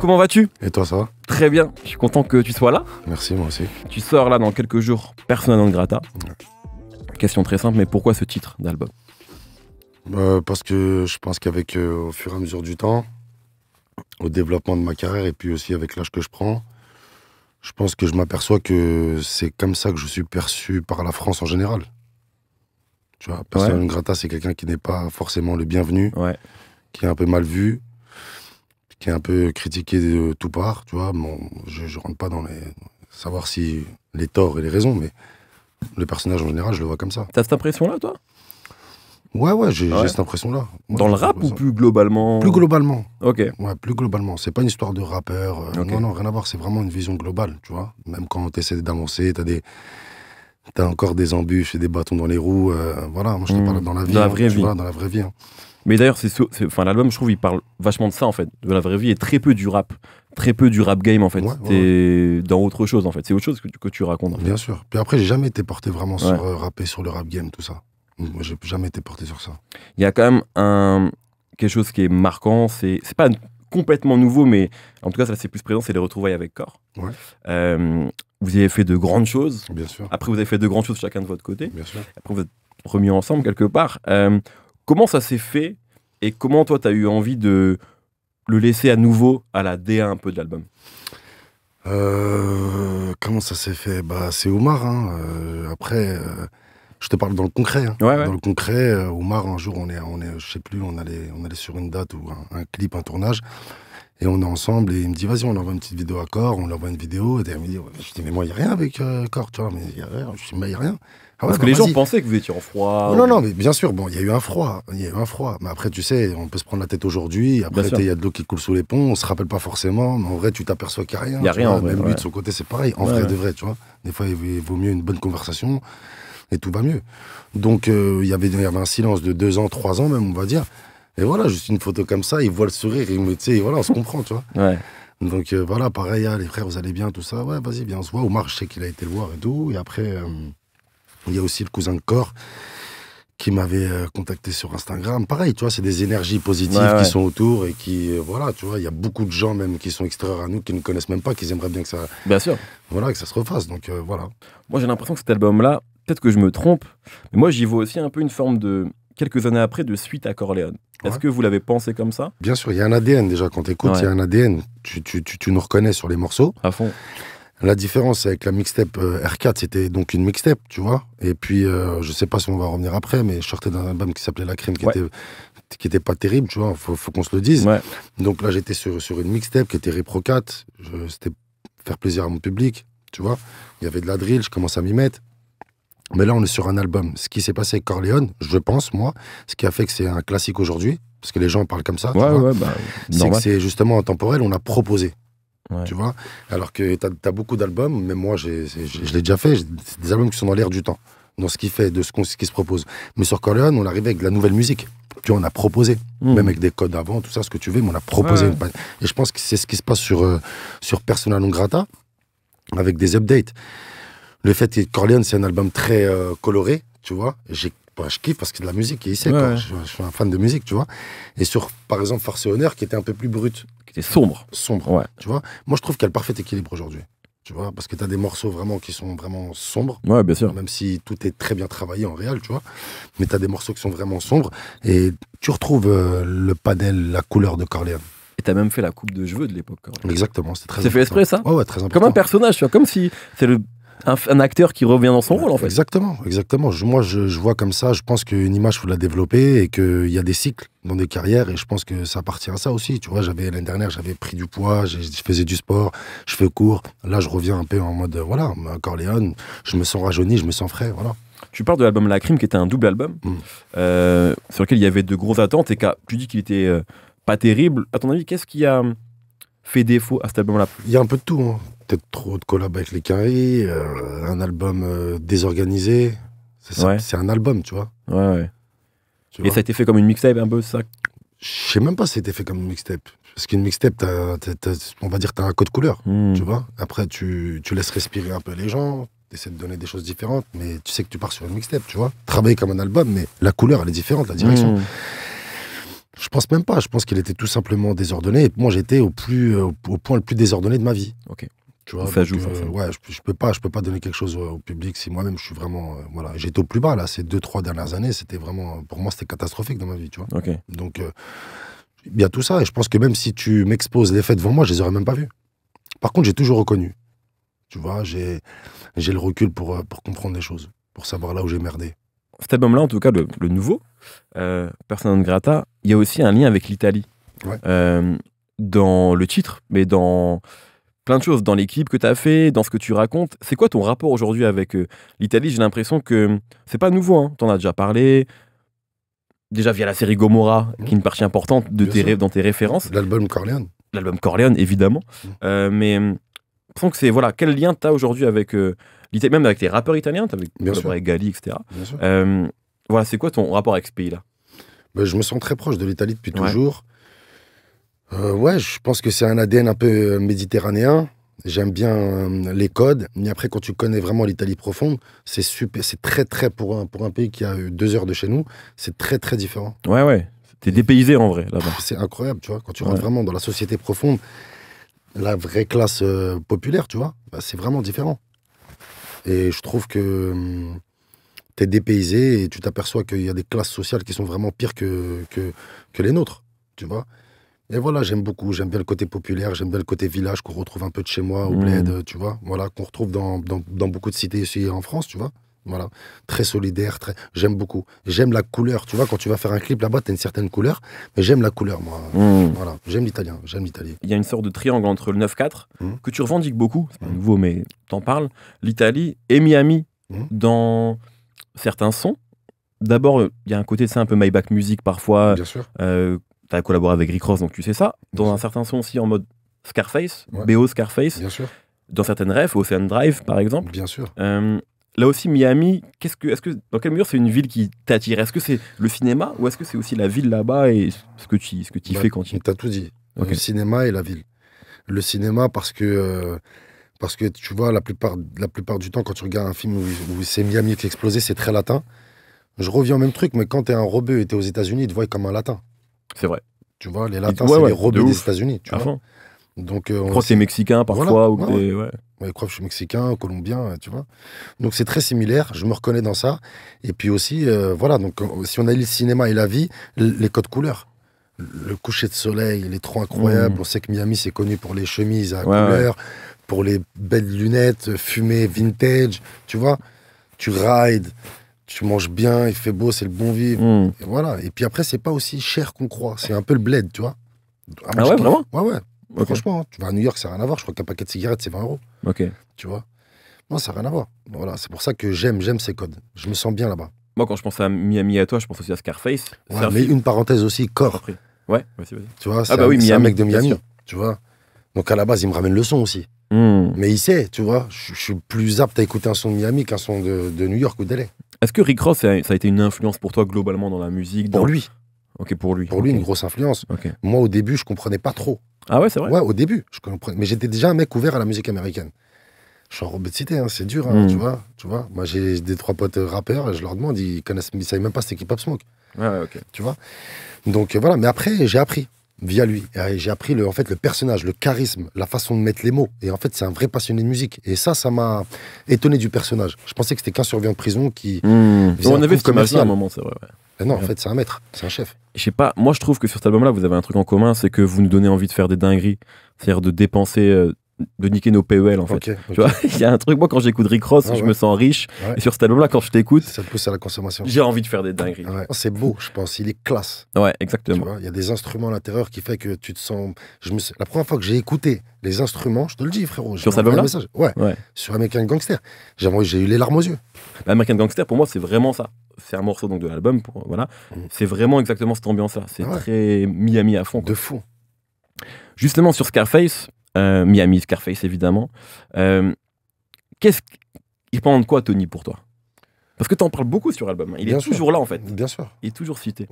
comment vas-tu Et toi, ça va Très bien. Je suis content que tu sois là. Merci, moi aussi. Tu sors là dans quelques jours, Persona non grata. Question très simple, mais pourquoi ce titre d'album euh, Parce que je pense qu'avec, euh, au fur et à mesure du temps, au développement de ma carrière et puis aussi avec l'âge que je prends, je pense que je m'aperçois que c'est comme ça que je suis perçu par la France en général. Tu vois, Persona non grata, c'est quelqu'un qui n'est pas forcément le bienvenu, qui est un peu mal vu qui est un peu critiqué de tout part, tu vois. Bon, je, ne rentre pas dans les savoir si les torts et les raisons, mais le personnage en général, je le vois comme ça. T'as cette impression-là, toi Ouais, ouais, j'ai cette impression-là. dans le rap ou plus globalement Plus globalement. Ok. Ouais, plus globalement. C'est pas une histoire de rappeur. Euh, non, non, rien à voir. C'est vraiment une vision globale, tu vois. Même quand t'essaies d'avancer, t'as des. T'as encore des embûches et des bâtons dans les roues. Euh, voilà, moi je te hmm. parle dans la vie. Hein, tu vraie vie. Vois, dans la vraie vie. Hein. Mais d'ailleurs, c'est, enfin, l'album, je trouve, il parle vachement de ça, en fait, de la vraie vie et très peu du rap. Très peu du rap game, en fait. C'est dans autre chose, en fait. C'est autre chose que, que tu racontes. Bien sûr. Puis après, j'ai jamais été porté vraiment sur euh, rapper, sur le rap game, tout ça. Moi, j'ai jamais été porté sur ça. Il y a quand même un... quelque chose qui est marquant. C'est, c'est pas complètement nouveau, mais en tout cas, ça c'est plus présent, c'est les retrouvailles avec Corps. Ouais. Euh, vous avez fait de grandes choses. Bien sûr. Après, vous avez fait de grandes choses chacun de votre côté. Bien sûr. Après, vous êtes remis ensemble quelque part. Euh, Comment ça s'est fait et comment toi, tu as eu envie de le laisser à nouveau à la DA un peu de l'album euh, Comment ça s'est fait bah, C'est Omar. Hein. Euh, après, euh, je te parle dans le concret. Hein. Dans le concret, euh, Omar, un jour, on est, on est, je sais plus, on allait, on allait sur une date ou un, clip, un tournage. Et on est ensemble, et il me dit, vas-y, on envoie une petite vidéo à Core, on lui envoie une vidéo. Et il me dit, dis, mais moi, il n'y a rien avec corps, tu vois, mais rien. Je dis, mais il n'y a rien. Ah Parce que les gens pensaient que vous étiez en froid. Non, non, mais bien sûr, bon, il y a eu un froid. Hein, il y a eu un froid. Mais après, tu sais, on peut se prendre la tête aujourd'hui. Après, il y a de l'eau qui coule sous les ponts. On se rappelle pas forcément. Mais en vrai, tu t'aperçois qu'il n'y a rien. Il n'y a rien. en vrai, même lui, de son côté, c'est pareil. En vrai, de vrai, tu vois. Des fois, il vaut mieux une bonne conversation et tout va mieux. Donc, euh, il y avait un silence de deux ans, trois ans même, on va dire. Et voilà, juste une photo comme ça, il voit le sourire, il me sais, voilà, on se comprend, tu vois. Ouais. Donc euh, voilà, pareil, les frères, vous allez bien, tout ça. Ouais, vas-y, bien, on se voit. Omar, je sais qu'il a été le voir et tout. Et après, euh, il y a aussi le cousin de Cor qui m'avait euh, contacté sur Instagram. Pareil, tu vois, c'est des énergies positives qui sont autour et qui, euh, voilà, tu vois, il y a beaucoup de gens même qui sont extérieurs à nous, qui ne connaissent même pas, qui aimeraient bien que ça. Bien sûr. Voilà, que ça se refasse. Donc euh, voilà. Moi, j'ai l'impression que cet album-là, peut-être que je me trompe, mais moi, j'y vois aussi un peu une forme de quelques années après de suite à corléon Est-ce que vous l'avez pensé comme ça Bien sûr, il y a un ADN déjà quand t'écoutes, il y a un ADN. Tu, tu, tu, tu nous reconnais sur les morceaux. À fond. La différence avec la mixtape euh, R4, c'était donc une mixtape, tu vois. Et puis, je euh, je sais pas si on va revenir après, mais je sortais d'un album qui s'appelait La Crème, qui, était, qui était pas terrible, tu vois. Faut, faut qu'on se le dise. Donc là, j'étais sur, une mixtape qui était réprocate. C'était faire plaisir à mon public, tu vois. Il y avait de la drill, je commence à m'y mettre. Mais là, on est sur un album. Ce qui s'est passé avec Corleone, je pense, moi, ce qui a fait que c'est un classique aujourd'hui, parce que les gens parlent comme ça, bah, c'est que c'est justement intemporel, on a proposé. Tu vois Alors que tu as, beaucoup d'albums, mais moi, je l'ai déjà fait, des albums qui sont dans l'air du temps, dans ce qu'il fait, de ce, qu qui se propose. Mais sur Corleone, on arrivait avec de la nouvelle musique. Tu on a proposé, hmm. même avec des codes avant, tout ça, ce que tu veux, mais on a proposé. Et je pense que c'est ce qui se passe sur, euh, sur Personal non grata, avec des updates. Le fait que Corleone, c'est un album très euh, coloré, tu vois. Bah, je kiffe parce que de la musique, il sait. Je, suis un fan de musique, tu vois. Et sur, par exemple, Force et Honneur, qui était un peu plus brut c'est sombre. Sombre. Ouais. Tu vois Moi, je trouve qu'il y a le parfait équilibre aujourd'hui. Tu vois Parce que tu as des morceaux vraiment qui sont vraiment sombres. Ouais, bien sûr. Même si tout est très bien travaillé en réel, tu vois. Mais tu as des morceaux qui sont vraiment sombres. Et tu retrouves euh, le panel, la couleur de Corleone. Et t'as même fait la coupe de cheveux de l'époque. Exactement, c'est très. C'est fait exprès ça Ouais, ouais, très important. Comme un personnage, tu vois, comme si c'est le un, acteur qui revient dans son rôle, en fait. Exactement, exactement. moi, je, vois comme ça, je pense qu'une image, il faut la développer et qu'il y a des cycles dans des carrières et je pense que ça appartient à ça aussi. Tu vois, j'avais l'année dernière, j'avais pris du poids, je faisais du sport, je fais cours, Là, je reviens un peu en mode, voilà, Corleone, je me sens rajeuni, je me sens frais, voilà. Tu parles de l'album La Crime, qui était un double album, mm. euh, sur lequel il y avait de grosses attentes et tu dis qu'il était euh, pas terrible. À ton avis, qu'est-ce qui a fait défaut à cet album-là Il y a un peu de tout. Hein peut-être trop de collab' avec les carrés, euh, un album euh, désorganisé. C'est c'est un album, tu vois. Ouais, ouais. Et ça a été fait comme une mixtape, un peu, ça Je sais même pas si ça a été fait comme une mixtape. Parce qu'une mixtape, on va dire, tu as un code couleur, hmm. tu vois. Après, tu, laisses respirer un peu les gens, essaies de donner des choses différentes, mais tu sais que tu pars sur une mixtape, tu vois. Travailler comme un album, mais la couleur, elle est différente, la direction. Hmm. Je pense même pas. Je pense qu'il était tout simplement désordonné. Et moi, j'étais au, plus, euh, au, point le plus désordonné de ma vie. Ok. Tu vois, euh, ouais, je, peux pas, je peux pas donner quelque chose au public si moi-même je suis vraiment, euh, voilà, j'étais au plus bas là. Ces deux trois dernières années, c'était vraiment, pour moi, c'était catastrophique dans ma vie, tu vois. Donc, euh, il y a tout ça, et je pense que même si tu m'exposes les faits devant moi, je les aurais même pas vus. Par contre, j'ai toujours reconnu. Tu vois, j'ai j'ai le recul pour pour comprendre les choses, pour savoir là où j'ai merdé. Cet album-là, en tout cas, le, nouveau, euh, Persona grata, il y a aussi un lien avec l'Italie. dans le titre, mais dans plein de choses dans l'équipe que tu as fait, dans ce que tu racontes. C'est quoi ton rapport aujourd'hui avec euh, l'Italie J'ai l'impression que c'est pas nouveau, hein. tu en as déjà parlé. Déjà via la série Gomorra, qui est une partie importante de rêves dans tes références. L'album Corleone. L'album Corleone, évidemment. Mm. Euh, mais je hum, que c'est. Voilà, quel lien tu as aujourd'hui avec euh, l'Italie, même avec tes rappeurs italiens, avec, Bien avec Gali, etc. voilà, c'est quoi ton rapport avec ce pays-là ben, Je me sens très proche de l'Italie depuis toujours. Euh, ouais, je pense que c'est un ADN un peu euh, méditerranéen. J'aime bien euh, les codes. Mais après, quand tu connais vraiment l'Italie profonde, c'est super, c'est très très pour un, pour un pays qui a eu deux heures de chez nous, c'est très très différent. Ouais, ouais. T'es dépaysé en vrai là-bas. C'est incroyable, tu vois. Quand tu rentres vraiment dans la société profonde, la vraie classe populaire, tu vois, bah, c'est vraiment différent. Et je trouve que hum, T'es tu es dépaysé et tu t'aperçois qu'il y a des classes sociales qui sont vraiment pires que, que, que les nôtres, tu vois. Et voilà, j'aime beaucoup. J'aime bien le côté populaire, j'aime bien le côté village qu'on retrouve un peu de chez moi, au mmh. bled, euh, tu vois. Voilà, qu'on retrouve dans, dans, beaucoup de cités ici en France, tu vois. Voilà, très solidaire, très... j'aime beaucoup. J'aime la couleur, tu vois, quand tu vas faire un clip là-bas, tu as une certaine couleur, mais j'aime la couleur, moi. Mmh. Voilà, j'aime l'italien, j'aime l'Italie. Il y a une sorte de triangle entre le 9-4, mmh. que tu revendiques beaucoup, c'est nouveau, mais t'en parles, l'Italie et Miami, dans certains sons. D'abord, il y a un côté, c'est un peu My Back Music parfois. Bien sûr. Euh, tu as collaboré avec Rick Ross, donc tu sais ça. Dans un certain son aussi en mode Scarface, BO Scarface. Bien sûr. Dans certaines refs, Ocean Drive par exemple. Bien sûr. Euh, là aussi, Miami, qu'est-ce que, est-ce que, dans quel mur c'est une ville qui t'attire Est-ce que c'est le cinéma ou est-ce que c'est aussi la ville là-bas et ce que tu, ce que tu bah, fais quand tu. T'as tout dit. Le cinéma et la ville. Le cinéma parce que. Euh, parce que tu vois, la plupart, la plupart du temps, quand tu regardes un film où, c'est Miami qui explosé, c'est très latin. Je reviens au même truc, mais quand t'es un robot et t'es aux États-Unis, tu te voient comme un latin. C'est vrai. Tu vois, les Latins, c'est les robots des États-Unis. Tu Donc, euh, que c'est mexicain parfois. ou des... ouais. que je suis mexicain, colombien, euh, tu vois. Donc c'est très similaire, je me reconnais dans ça. Et puis aussi, euh, voilà, donc si on a le cinéma et la vie, les codes couleurs. Le coucher de soleil, il est trop incroyable. Mmh. On sait que Miami, c'est connu pour les chemises à couleurs, pour les belles lunettes, fumées vintage, tu vois. Tu rides, tu manges bien, il fait beau, c'est le bon vivre. Hmm. Et voilà. Et puis après, c'est pas aussi cher qu'on croit. C'est un peu le bled, tu vois. Ah, ah ouais, vraiment Ouais, ouais. Franchement, hein, tu vas à New York, ça n'a rien à voir. Je crois qu'un paquet de cigarettes, c'est 20 euros. Ok. Tu vois Non, ça n'a rien à voir. Voilà, c'est pour ça que j'aime, j'aime ces codes. Je me sens bien là-bas. Moi, quand je pense à Miami à toi, je pense aussi à Scarface. Ouais, mais une parenthèse aussi, corps. Ouais, vas-y, vas-y. Tu vois, ah bah c'est un, mec de Miami, tu vois. Donc à la base, il me ramène le son aussi. Hmm. Mais il sait, tu vois, je suis plus apte à écouter un son de Miami qu'un son de, New York ou d'L.A. Est-ce que Rick Ross, ça a été une influence pour toi globalement dans la musique Pour lui. Ok, pour lui. Pour lui, une grosse influence. Moi, au début, je comprenais pas trop. Ah ouais, c'est vrai Ouais, au début, je comprenais. Mais j'étais déjà un mec ouvert à la musique américaine. Je suis en robot de cité, hein, c'est dur, hein, hmm. tu vois. Tu vois Moi, j'ai des trois potes rappeurs, je leur demande, ils connaissent, ils savaient même pas c'était qui Pop Smoke. ouais, ok. Tu vois Donc euh, voilà, mais après, j'ai appris via lui. Euh, j'ai appris le, en fait le personnage, le charisme, la façon de mettre les mots. Et en fait, c'est un vrai passionné de musique. Et ça, ça m'a étonné du personnage. Je pensais que c'était qu'un survivant de prison qui. Hmm. On avait comme à un moment, c'est vrai. Ben non, en fait, c'est un maître, c'est un chef. Je sais pas, moi je trouve que sur cet album-là, vous avez un truc en commun, c'est que vous nous donnez envie de faire des dingueries, c'est-à-dire de dépenser euh, de niquer nos PEL en fait. il y a un truc, moi quand j'écoute Rick Ross, ah je me sens riche. Ah Et sur cet album-là, quand je t'écoute, ça te pousse à la consommation. J'ai envie de faire des dingueries. Ah c'est beau, je pense. Il est classe. Ouais, exactement. Il y a des instruments à l'intérieur qui fait que tu te sens. Je me... La première fois que j'ai écouté les instruments, je te le dis, frérot. Sur cet album-là ouais. Sur American Gangster. J'ai eu les larmes aux yeux. Bah, American Gangster, pour moi, c'est vraiment ça. C'est un morceau donc de l'album. Voilà. Mm. C'est vraiment exactement cette ambiance-là. C'est très Miami à fond. De fou. Justement, sur Scarface, euh, Miami, Scarface, évidemment. Euh, qu'est-ce qu'il parle de quoi, Tony, pour toi Parce que tu en parles beaucoup sur l'album. Hein. Il est toujours là, en fait. Bien sûr. Il est toujours cité.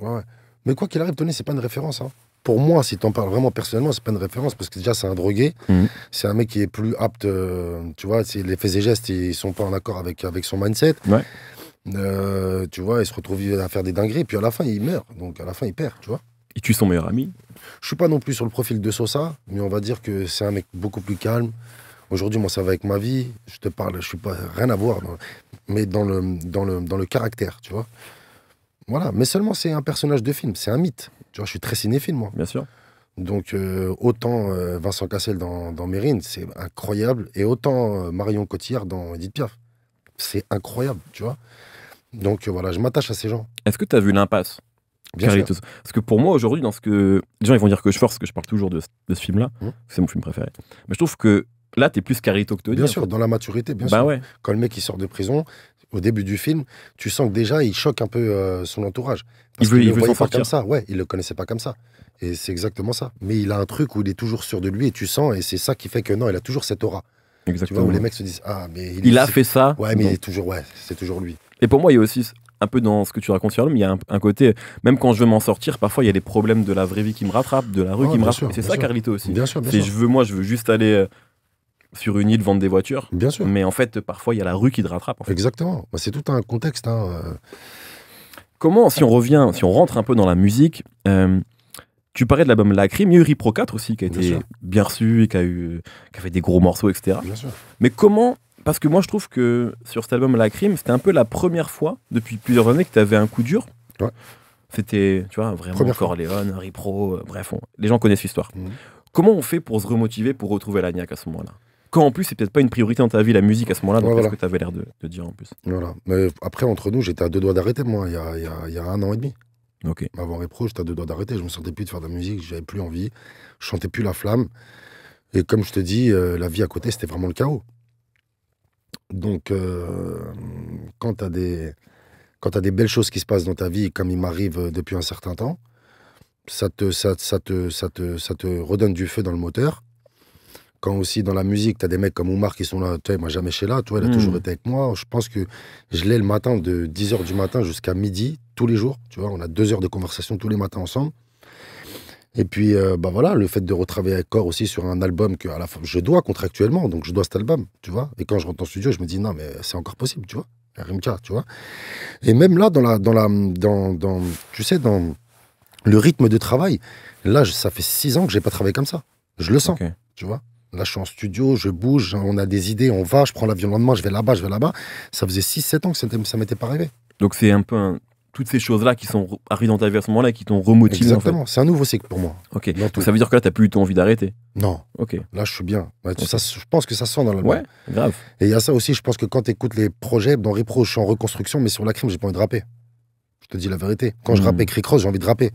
Mais quoi qu'il arrive, Tony, c'est pas une référence. Hein. pour moi, si t'en parles vraiment personnellement, c'est pas une référence parce que déjà c'est un drogué, mhm. c'est un mec qui est plus apte, euh, tu vois, les faits et gestes ils sont pas en accord avec avec son mindset. tu vois, il se retrouve à faire des dingueries, puis à la fin il meurt, donc à la fin il perd, tu vois. Il tue son meilleur ami. Je suis pas non plus sur le profil de Sosa, mais on va dire que c'est un mec beaucoup plus calme. Aujourd'hui, moi, ça va avec ma vie. Je te parle, je suis pas rien à voir, mais dans le, le, dans le caractère, tu vois. Voilà, mais seulement c'est un personnage de film, c'est un mythe. Tu vois, je suis très cinéphile, moi. Bien sûr. Donc, euh, autant euh, Vincent Cassel dans, dans Mérine, c'est incroyable, et autant euh, Marion Cotillard dans Edith Piaf. C'est incroyable, tu vois. Donc, voilà, je m'attache à ces gens. Est-ce que tu as vu l'impasse parce que pour moi, aujourd'hui, dans ce que. Les gens, ils vont dire que je force, que je parle toujours de, ce film-là. Mmh. C'est mon film préféré. Mais je trouve que là, t'es plus Carito que Tony. Bien sûr, dans la maturité, bien bah sûr. Quand le mec, il sort de prison, au début du film, tu sens que déjà, il choque un peu euh, son entourage. il veut, il, le comme ça. Ouais, il le connaissait pas comme ça. Et c'est exactement ça. Mais il a un truc où il est toujours sûr de lui et tu sens, et c'est ça qui fait que non, il a toujours cette aura. Exactement. Tu vois, où les mecs se disent Ah, mais il, a fait ça. Ouais, mais il est toujours, ouais, c'est toujours lui. Et pour moi, il y a aussi un peu dans ce que tu racontes sur mais il y a un, côté, même quand je veux m'en sortir, parfois il y a des problèmes de la vraie vie qui me rattrapent, de la rue oh, qui me rattrape. C'est ça, Carlito aussi. Bien Je veux, moi, je veux juste aller. Euh, sur une île vendre des voitures. Bien sûr. Mais en fait, parfois, il y a la rue qui te rattrape. Exactement. Bah, c'est tout un contexte. Hein, euh. Comment, si on revient, si on rentre un peu dans la musique, euh, tu parlais de l'album La Crime, il y a eu Ripro 4 aussi, qui a été bien, reçu et qui a, eu, qui a fait des gros morceaux, etc. Mais comment parce que moi, je trouve que sur cet album La Crime, c'était un peu la première fois depuis plusieurs années que tu avais un coup dur. Ouais. C'était, tu vois, vraiment première Corleone, Harry Pro, euh, bref, les gens connaissent l'histoire. Mhm. Comment on fait pour se remotiver, pour retrouver la niaque à ce moment-là quand en plus c'est peut-être pas une priorité dans ta vie la musique à ce moment-là, donc ce que tu avais l'air de, dire en plus. Voilà. Mais après, entre nous, j'étais à deux doigts d'arrêter, moi, il y a, un an et demi. Ok. Avant Repro, j'étais à deux doigts d'arrêter. Je me sentais plus de faire de la musique, j'avais plus envie, je chantais plus la flamme. Et comme je te dis, euh, la vie à côté, c'était vraiment le chaos. Donc, euh, quand tu as des as des belles choses qui se passent dans ta vie, comme il m'arrive euh, depuis un certain temps, ça te, ça, te, ça, te, ça te redonne du feu dans le moteur. Quand aussi dans la musique, tu as des mecs comme Oumar qui sont là, tu moi jamais chez là, tu vois, il a toujours hmm. été avec moi. Je pense que je l'ai le matin de 10h du matin jusqu'à midi, tous les jours, tu vois, on a deux heures de conversation tous les matins ensemble. Et puis, euh, bah voilà, le fait de retravailler avec Core aussi sur un album que à la fin, je dois contractuellement, donc je dois cet album, tu vois. Et quand je rentre en studio, je me dis non, mais c'est encore possible, tu vois. tu vois. Et même là, dans la, dans la, dans, dans, tu sais, dans le rythme de travail, là, ça fait six ans que j'ai pas travaillé comme ça. Je le sens, tu vois. Là, je suis en studio, je bouge, on a des idées, on va, je prends l'avion le lendemain, je vais là-bas, je vais là-bas. Ça faisait 6-7 ans que ça m'était pas arrivé. Donc, c'est un peu un, toutes ces choses-là qui sont arrivées dans ta vie à ce moment-là et qui t'ont remotivé. Exactement, c'est un nouveau cycle pour moi. Ok. Donc ça veut dire que là, t'as plus eu ton envie d'arrêter Non. Ok. Là, je suis bien. Bah, ça, je pense que ça sent dans la Ouais, grave. Et il y a ça aussi, je pense que quand tu écoutes les projets, dans Repro, je suis en reconstruction, mais sur la crime, j'ai pas envie de rapper. Je te dis la vérité. Quand je hmm. rappe écrit Cross, j'ai envie de rapper.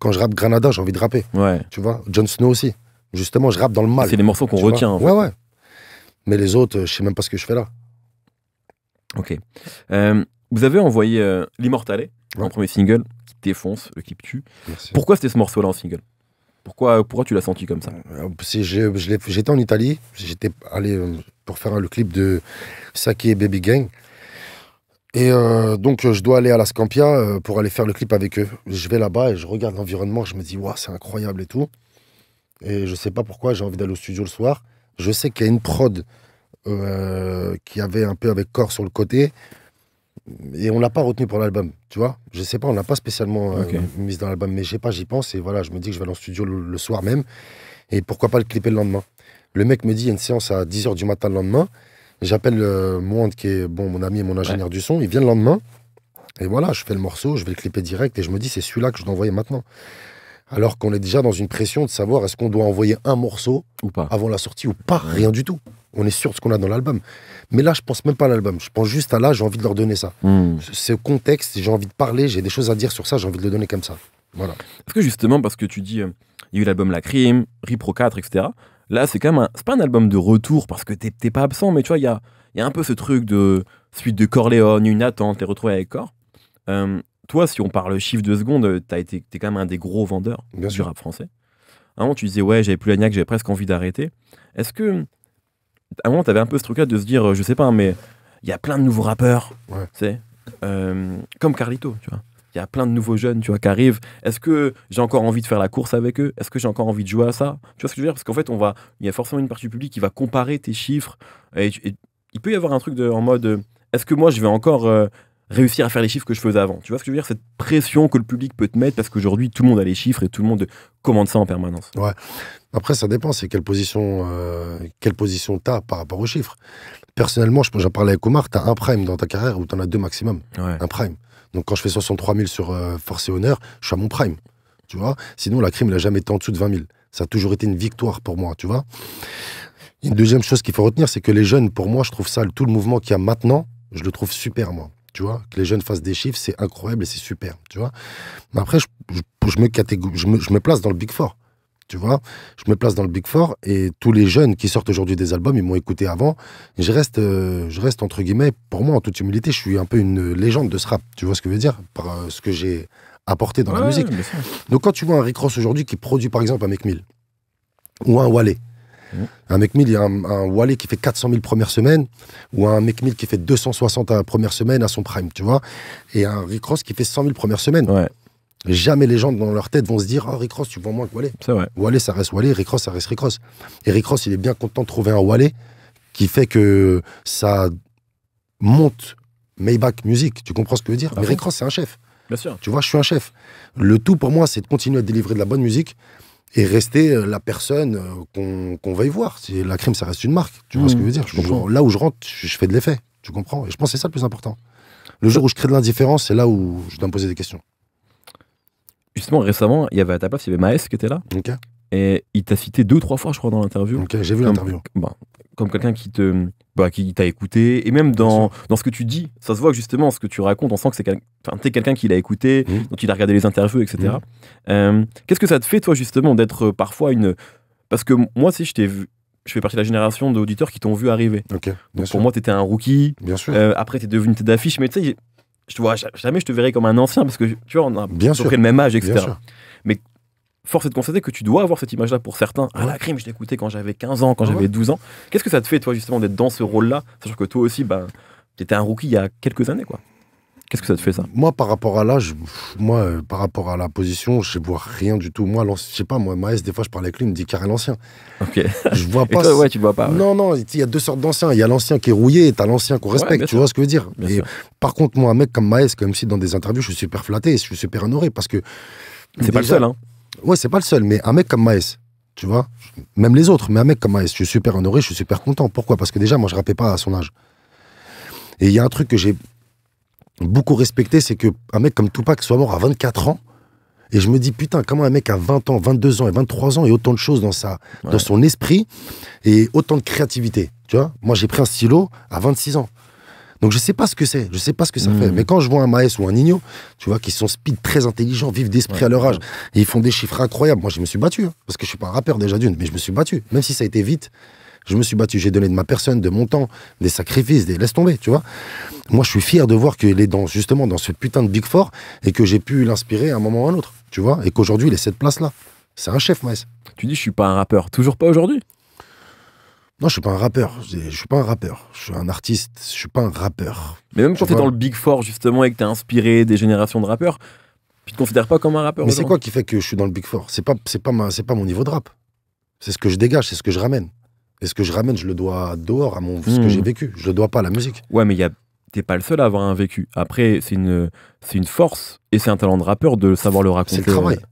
Quand je rappe Granada, j'ai envie de rapper. Ouais. Tu vois, Jon Snow aussi. Justement, je rappe dans le mal. C'est les morceaux qu'on retient. Ouais, ouais. Mais les autres, je sais même pas ce que je fais là. Ok. Euh, vous avez envoyé euh, ouais. premier single qui défonce, le euh, clip tue. Pourquoi c'était ce morceau-là en single pourquoi, euh, pourquoi tu l'as senti comme ça euh, J'étais en Italie, j'étais allé pour faire le clip de Saki et Baby Gang. Et donc, je dois aller à la Scampia pour aller faire le clip avec eux. Je vais là-bas et je regarde l'environnement, je me dis, waouh, c'est incroyable et tout. Et je sais pas pourquoi, j'ai envie d'aller au studio le soir. Je sais qu'il y a une prod qui avait un peu avec corps sur le côté et on l'a pas retenu pour l'album, tu vois. Je sais pas, on l'a pas spécialement euh, mis mise dans l'album, mais j'ai pas, j'y pense et voilà, je me dis que je vais aller en studio le, soir même et pourquoi pas le clipper le lendemain. Le mec me dit, il y a une séance à 10h du matin le lendemain. J'appelle le euh, qui est bon, mon ami et mon ingénieur du son. Il vient le lendemain. Et voilà, je fais le morceau, je vais le clipper direct. Et je me dis, c'est celui-là que je dois envoyer maintenant. Alors qu'on est déjà dans une pression de savoir est-ce qu'on doit envoyer un morceau ou pas. avant la sortie ou pas. Rien du tout. On est sûr de ce qu'on a dans l'album. Mais là, je pense même pas à l'album. Je pense juste à là, j'ai envie de leur donner ça. Hmm. C'est Ce contexte, j'ai envie de parler, j'ai des choses à dire sur ça, j'ai envie de le donner comme ça. Voilà. Est-ce que justement, parce que tu dis, euh, il y a eu l'album La Crime, Ripro 4, etc. Là, c'est quand même un, c'est pas un album de retour parce que t'es pas absent, mais tu vois, il y a, un peu ce truc de suite de Corleone, une attente, t'es retrouvé avec Cor. Euh, toi, si on parle chiffre de seconde, t'as été, t'es quand même un des gros vendeurs Bien du rap français. tu disais, ouais, j'avais plus la j'avais presque envie d'arrêter. Est-ce que à un moment, t'avais un peu ce truc-là de se dire, euh, je sais pas, mais il y a plein de nouveaux rappeurs, euh, comme Carlito, tu vois. Il y a plein de nouveaux jeunes, tu vois, qui arrivent. Est-ce que j'ai encore envie de faire la course avec eux Est-ce que j'ai encore envie de jouer à ça Tu vois ce que je veux dire Parce qu'en fait, on va, il y a forcément une partie publique qui va comparer tes chiffres. Et, il peut y avoir un truc de, en mode, euh, est-ce que moi, je vais encore réussir à faire les chiffres que je faisais avant. Tu vois ce que je veux dire Cette pression que le public peut te mettre parce qu'aujourd'hui tout le monde a les chiffres et tout le monde commande ça en permanence. Ouais. Après, ça dépend, c'est quelle position euh, quelle position t'as par rapport aux chiffres. Personnellement, j'en parlais avec Omar, as un prime dans ta carrière ou en as deux maximum. Un prime. Donc quand je fais 63 000 sur euh, Force et Honneur, je suis à mon prime. Tu vois Sinon, la crime, elle n'a jamais été en dessous de 20 000. Ça a toujours été une victoire pour moi, tu vois Une deuxième chose qu'il faut retenir, c'est que les jeunes, pour moi, je trouve ça, tout le mouvement qu'il y a maintenant, je le trouve super, moi tu vois. Que les jeunes fassent des chiffres, c'est incroyable et c'est super, tu vois. Mais après, je, je, me je, me, place dans le Big Four, tu vois. Je me place dans le Big Four et tous les jeunes qui sortent aujourd'hui des albums, ils m'ont écouté avant. je reste, euh, je reste, entre guillemets, pour moi, en toute humilité, je suis un peu une légende de ce rap, tu vois ce que je veux dire, par euh, ce que j'ai apporté dans la musique. Donc quand tu vois un Rick aujourd'hui qui produit par exemple un mec ou un Wallet, Mm. Un McMill, il y a un, Wally qui fait 400 000 premières semaines, ou un McMill qui fait 260 premières première semaine à son prime, tu vois, et un Rick qui fait 100 000 premières semaines. Jamais les gens dans leur tête vont se dire Oh, Rick Ross, tu vends moins que Wallet. ça reste Wallet, Rick Ross, ça reste Rick Ross. Et Rick Ross, il est bien content de trouver un Wallet qui fait que ça monte Maybach Music. Tu comprends ce que je veux dire ah Rick c'est un chef. Bien sûr. Tu vois, je suis un chef. Le tout pour moi, c'est de continuer à délivrer de la bonne musique et rester euh, la personne euh, qu'on qu veuille voir. La crime, ça reste une marque. Tu vois ce mm. que je veux dire Là où je rentre, je fais de l'effet. Tu comprends Et je pense que c'est ça le plus important. Le jour où je crée de l'indifférence, c'est là où je dois me poser des questions. Justement, récemment, il y avait à ta place, il y avait Maes qui était là. Okay. Et il t'a cité deux, trois fois, je crois, dans l'interview. Ok, j'ai vu l'interview. Ben, comme quelqu'un qui te bah, qui t'a écouté et même dans, ce que tu dis ça se voit que justement ce que tu racontes on sent que c'est t'es quelqu'un qui l'a écouté mmh. dont il a regardé les interviews etc mmh. euh, qu'est-ce que ça te fait toi justement d'être euh, parfois une parce que moi si je t'ai vu je fais partie de la génération d'auditeurs qui t'ont vu arriver donc pour moi t'étais un rookie bien sûr. Euh, après t'es devenu tête d'affiche mais tu sais je te vois jamais je te verrai comme un ancien parce que tu vois on a bien le même âge etc force est de constater que tu dois avoir cette image-là pour certains. Ah, la crime, je l'écoutais quand j'avais 15 ans, quand ah j'avais 12 ans. Qu'est-ce que ça te fait, toi, justement, d'être dans ce rôle-là, sachant que toi aussi, ben bah, tu étais un rookie il y a quelques années, quoi Qu'est-ce que ça te fait, ça Moi, par rapport à l'âge, moi, euh, par rapport à la position, je vois rien du tout. Moi, je sais pas, moi, Maes, des fois, je parle avec lui, il me dit carré l'ancien. Ok. Je vois pas. Et toi, ouais, tu vois pas. Non, non, il y a deux sortes d'anciens. Il y a l'ancien qui est rouillé et t'as l'ancien qu'on respecte. tu vois ce que je veux dire par contre, moi, un mec comme Maes, comme si dans des interviews, je suis super flatté je suis super honoré parce que. C'est pas le seul, hein Ouais, c'est pas le seul, mais un mec comme Maes, tu vois, même les autres, mais un mec comme Maes, je suis super honoré, je suis super content. Pourquoi Parce que déjà, moi, je rappais pas à son âge. Et il y a un truc que j'ai beaucoup respecté, c'est que un mec comme Tupac soit mort à 24 ans. Et je me dis, putain, comment un mec à 20 ans, 22 ans et 23 ans et autant de choses dans, sa, dans son esprit et autant de créativité, tu vois Moi, j'ai pris un stylo à 26 ans. Donc je sais pas ce que c'est, je sais pas ce que ça fait. Hmm. Mais quand je vois un Maes ou un Nino, tu vois, qui sont speed, très intelligents, vivent d'esprit à leur âge, ils font des chiffres incroyables. Moi, je me suis battu, hein, parce que je suis pas un rappeur déjà d'une, mais je me suis battu. Même si ça a été vite, je me suis battu. J'ai donné de ma personne, de mon temps, des sacrifices, des laisse tomber, tu vois. Moi, je suis fier de voir qu'il est dans, justement dans ce putain de Big Four et que j'ai pu l'inspirer à un moment ou à un autre, tu vois, et qu'aujourd'hui, il est cette place-là. C'est un chef, Maes. Tu dis, je suis pas un rappeur. Toujours pas aujourd'hui non, je suis pas un rappeur. Je suis pas un rappeur. Je suis un artiste. Je suis pas un rappeur. Mais même quand tu es dans le Big Four justement et que t'es inspiré des générations de rappeurs, tu te considères pas comme un rappeur. Mais c'est quoi qui fait que je suis dans le Big Four C'est pas, c'est pas c'est pas mon niveau de rap. C'est ce que je dégage, c'est ce que je ramène. Et ce que je ramène, je le dois dehors à mon, ce que hmm. j'ai vécu. Je le dois pas à la musique. Ouais, mais il y a t'es pas le seul à avoir un vécu. Après, c'est une, c'est une force et c'est un talent de rappeur de savoir le raconter. C'est le travail. Euh,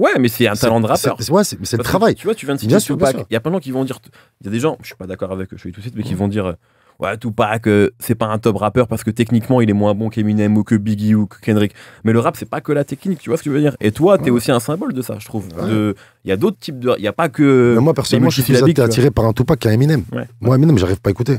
Ouais, mais c'est un talent de rappeur. C'est, ouais, c'est, le travail. Tu vois, tu viens de citer Tupac. Il y a plein de gens qui vont dire. Il y a des gens, je suis pas d'accord avec eux, je suis tout de suite, mais qui vont dire. Euh, ouais, Tupac, que euh, c'est pas un top rappeur parce que techniquement, il est moins bon qu'Eminem ou que Biggie ou que Kendrick. Mais le rap, c'est pas que la technique, tu vois ce que je veux dire Et toi, t'es es aussi un symbole de ça, je trouve. Il y a d'autres types de. Il y a pas que. moi, personnellement, je suis attiré par un Tupac qu'un Eminem. Moi, Eminem, j'arrive pas à écouter.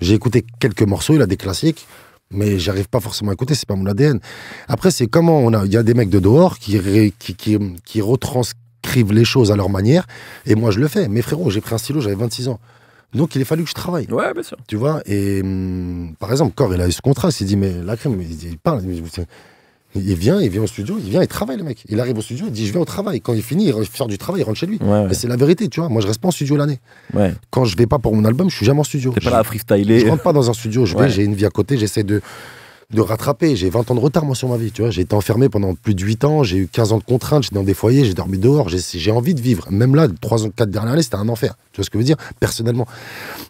J'ai écouté quelques morceaux, il a des classiques mais j'arrive pas forcément à écouter, c'est pas mon ADN. Après, c'est comment on a. Il y a des mecs de dehors qui, qui, qui, qui, retranscrivent les choses à leur manière, et moi je le fais. Mais frérot, j'ai pris un stylo, j'avais 26 ans. Donc il a fallu que je travaille. Ouais, bien sûr. Tu vois, et hum, par exemple, Cor, il a eu ce contrat, il s'est dit, mais la crème, il, parle. Il vient, il vient au studio, il vient, il travaille le mec. Il arrive au studio, il dit je viens au travail. Quand il finit, il sort du travail, il rentre chez lui. Mais c'est la vérité, tu vois. Moi, je reste pas en studio l'année. Quand je vais pas pour mon album, je suis jamais en studio. T'es pas là à freestyler. Je rentre pas dans un studio. Je vais, j'ai une vie à côté, j'essaie de de rattraper. J'ai 20 ans de retard, moi, sur ma vie, tu vois. J'ai été enfermé pendant plus de 8 ans, j'ai eu 15 ans de contraintes, j'étais dans des foyers, j'ai dormi dehors, j'ai envie de vivre. Même là, 3 ans, 4 dernières années, c'était un enfer. Tu vois ce que je veux dire Personnellement.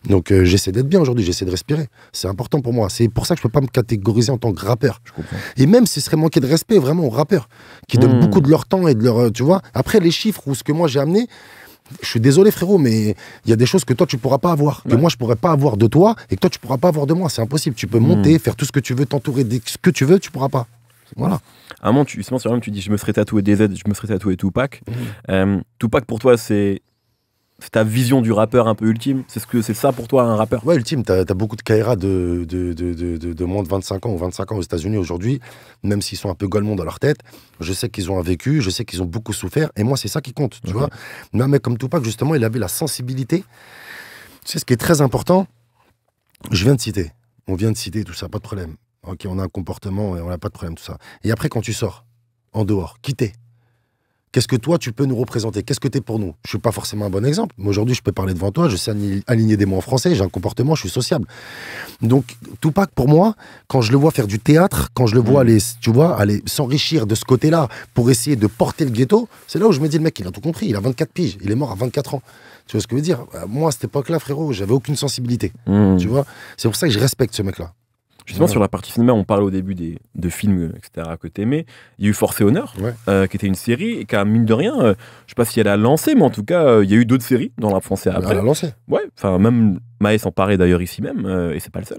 Donc, euh, j'essaie d'être bien aujourd'hui, j'essaie de respirer. C'est important pour moi. C'est pour ça que je peux pas me catégoriser en tant que rappeur. Et même, ce serait manquer de respect vraiment aux rappeurs qui donnent hmm. beaucoup de leur temps et de leur. Euh, tu vois Après, les chiffres ou ce que moi j'ai amené, je suis désolé frérot, mais il y a des choses que toi tu pourras pas avoir, que moi je pourrais pas avoir de toi et que toi tu pourras pas avoir de moi. C'est impossible. Tu peux hmm. monter, faire tout ce que tu veux, t'entourer de ce que tu veux, tu pourras pas. Voilà. À un moment, tu, justement, sur un tu dis je me ferai tatouer DZ, je me serais tatouer Tupac. pack. Hmm. Tout euh, Tupac pour toi, c'est ta vision du rappeur un peu ultime C'est ce que c'est ça pour toi un rappeur Ouais, ultime. T'as as beaucoup de Kaira de de, de, de, moins de 25 ans ou 25 ans aux États-Unis aujourd'hui, même s'ils sont un peu golemons dans leur tête. Je sais qu'ils ont un vécu, je sais qu'ils ont beaucoup souffert, et moi, c'est ça qui compte, tu vois. Non, mais comme Tupac, justement, il avait la sensibilité. Tu sais, ce qui est très important, je viens de citer. On vient de citer tout ça, pas de problème. Ok, on a un comportement, et on n'a pas de problème, tout ça. Et après, quand tu sors, en dehors, quitter, Qu'est-ce que toi, tu peux nous représenter Qu'est-ce que tu es pour nous Je suis pas forcément un bon exemple, mais aujourd'hui, je peux parler devant toi, je sais aligner des mots en français, j'ai un comportement, je suis sociable. Donc, Tupac, pour moi, quand je le vois faire du théâtre, quand je le vois mm. aller, tu vois, aller s'enrichir de ce côté-là pour essayer de porter le ghetto, c'est là où je me dis, le mec, il a tout compris, il a 24 piges, il est mort à 24 ans. Tu vois ce que je veux dire euh, Moi, à cette époque-là, frérot, j'avais aucune sensibilité. Mm. Tu vois C'est pour ça que je respecte ce mec-là. Justement, sur la partie cinéma, on parle au début des, de films, etc., que t'aimais. Il y a eu Force et Honneur, euh, qui était une série, et qui a, mine de rien, euh, je sais pas si elle a lancé, mais en tout cas, euh, il y a eu d'autres séries dans la français après. Elle a lancé. Ouais, enfin, même Maës en parlait d'ailleurs ici même, et c'est pas le seul,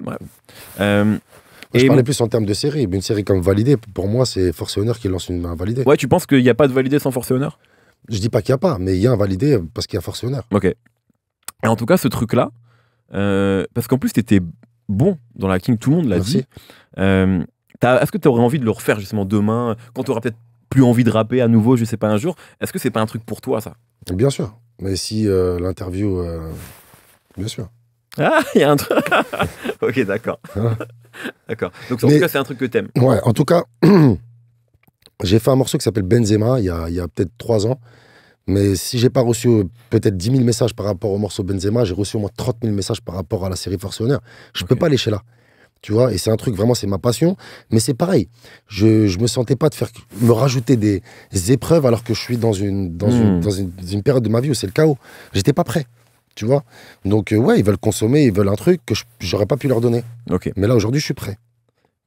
Je et parlais plus en termes de série. Une série comme Validée, pour moi, c'est Force et Honneur qui lance une, main Validé. Ouais, tu penses qu'il n'y a pas de Validé sans Force et Honneur Je dis pas qu'il n'y a pas, mais il y a un Validé parce qu'il y a Force et Honneur. Ok. Et en tout cas, ce truc-là, parce qu'en plus, tu étais bon dans King, tout le monde l'a dit. Euh, est-ce que tu aurais envie de le refaire justement demain, quand tu auras peut-être plus envie de rapper à nouveau, je sais pas, un jour Est-ce que c'est pas un truc pour toi ça Bien sûr. Mais si euh, l'interview. Euh, bien sûr. Ah, il y a un truc. ok, d'accord. Hein? d'accord. Donc en tout cas, c'est un truc que t'aimes. Ouais, en tout cas, j'ai fait un morceau qui s'appelle Benzema il y a peut-être trois ans. Mais si j'ai pas reçu euh, peut-être 10 000 messages par rapport au morceau Benzema, j'ai reçu au moins 30 000 messages par rapport à la série Force Honneur. Je peux pas lécher là. Tu vois, et c'est un truc vraiment, c'est ma passion. Mais c'est pareil. Je, je me sentais pas de faire me rajouter des, épreuves alors que je suis dans une, dans, une, hmm. période de ma vie où c'est le chaos. J'étais pas prêt. Tu vois Donc, euh, ouais, ils veulent consommer, ils veulent un truc que j'aurais pas pu leur donner. Mais là, aujourd'hui, je suis prêt.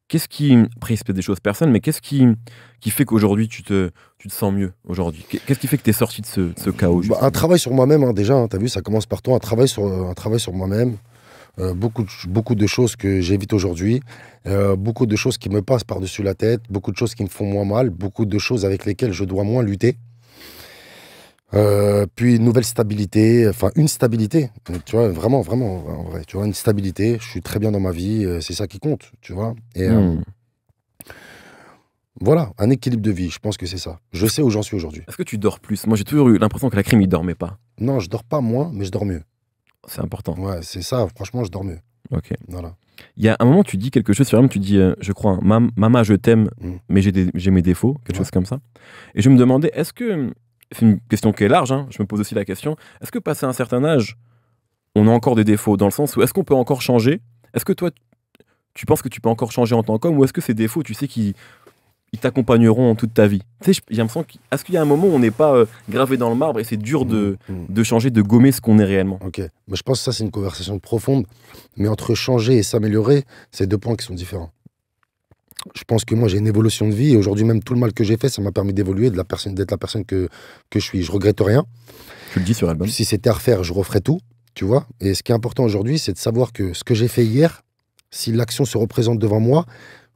Qu'est-ce qui, après, des choses personnelles, mais qu'est-ce qui, qui fait qu'aujourd'hui tu te, te sens mieux aujourd'hui Qu'est-ce qui fait que tu es sorti de ce, chaos bah, Un travail sur moi-même, hein, déjà, hein, tu as vu, ça commence par toi, un travail sur, euh, un travail sur moi-même. Euh, beaucoup, de, beaucoup de choses que j'évite aujourd'hui, euh, beaucoup de choses qui me passent par-dessus la tête, beaucoup de choses qui me font moins mal, beaucoup de choses avec lesquelles je dois moins lutter. Euh, puis une nouvelle stabilité, enfin une stabilité, euh, tu vois, vraiment, vraiment, en vrai, tu vois, une stabilité, je suis très bien dans ma vie, euh, c'est ça qui compte, tu vois. Et hmm. voilà, un équilibre de vie, je pense que c'est ça. Je sais où j'en suis aujourd'hui. Est-ce que tu dors plus Moi j'ai toujours eu l'impression que la crime, il dormait pas. Non, je dors pas moins, mais je dors mieux. C'est important. Ouais, c'est ça, franchement, je dors mieux. Ok. Voilà. Il y a un moment, tu dis quelque chose sur tu dis, je crois, hein, maman, je t'aime, hmm. mais j'ai mes défauts, quelque chose comme ça. Et je me demandais, est-ce que c'est une question qui est large, hein. je me pose aussi la question, est-ce que passé un certain âge, on a encore des défauts dans le sens où est-ce qu'on peut encore changer Est-ce que toi, tu penses que tu peux encore changer en tant qu'homme ou est-ce que ces défauts, tu sais, qui ils t'accompagneront toute ta vie. Tu sais, j'ai l'impression est-ce qu'il y a un moment où on n'est pas euh, gravé dans le marbre et c'est dur mm, mm. de, changer, de gommer ce qu'on est réellement Ok. Moi, je pense que ça, c'est une conversation profonde. Mais entre changer et s'améliorer, c'est deux points qui sont différents je pense que moi, j'ai une évolution de vie. Et aujourd'hui, même tout le mal que j'ai fait, ça m'a permis d'évoluer, de la personne, d'être la personne que, que je suis. Je regrette rien. Tu le dis sur l'album. Si c'était à refaire, je referais tout. Tu vois Et ce qui est important aujourd'hui, c'est de savoir que ce que j'ai fait hier, si l'action se représente devant moi,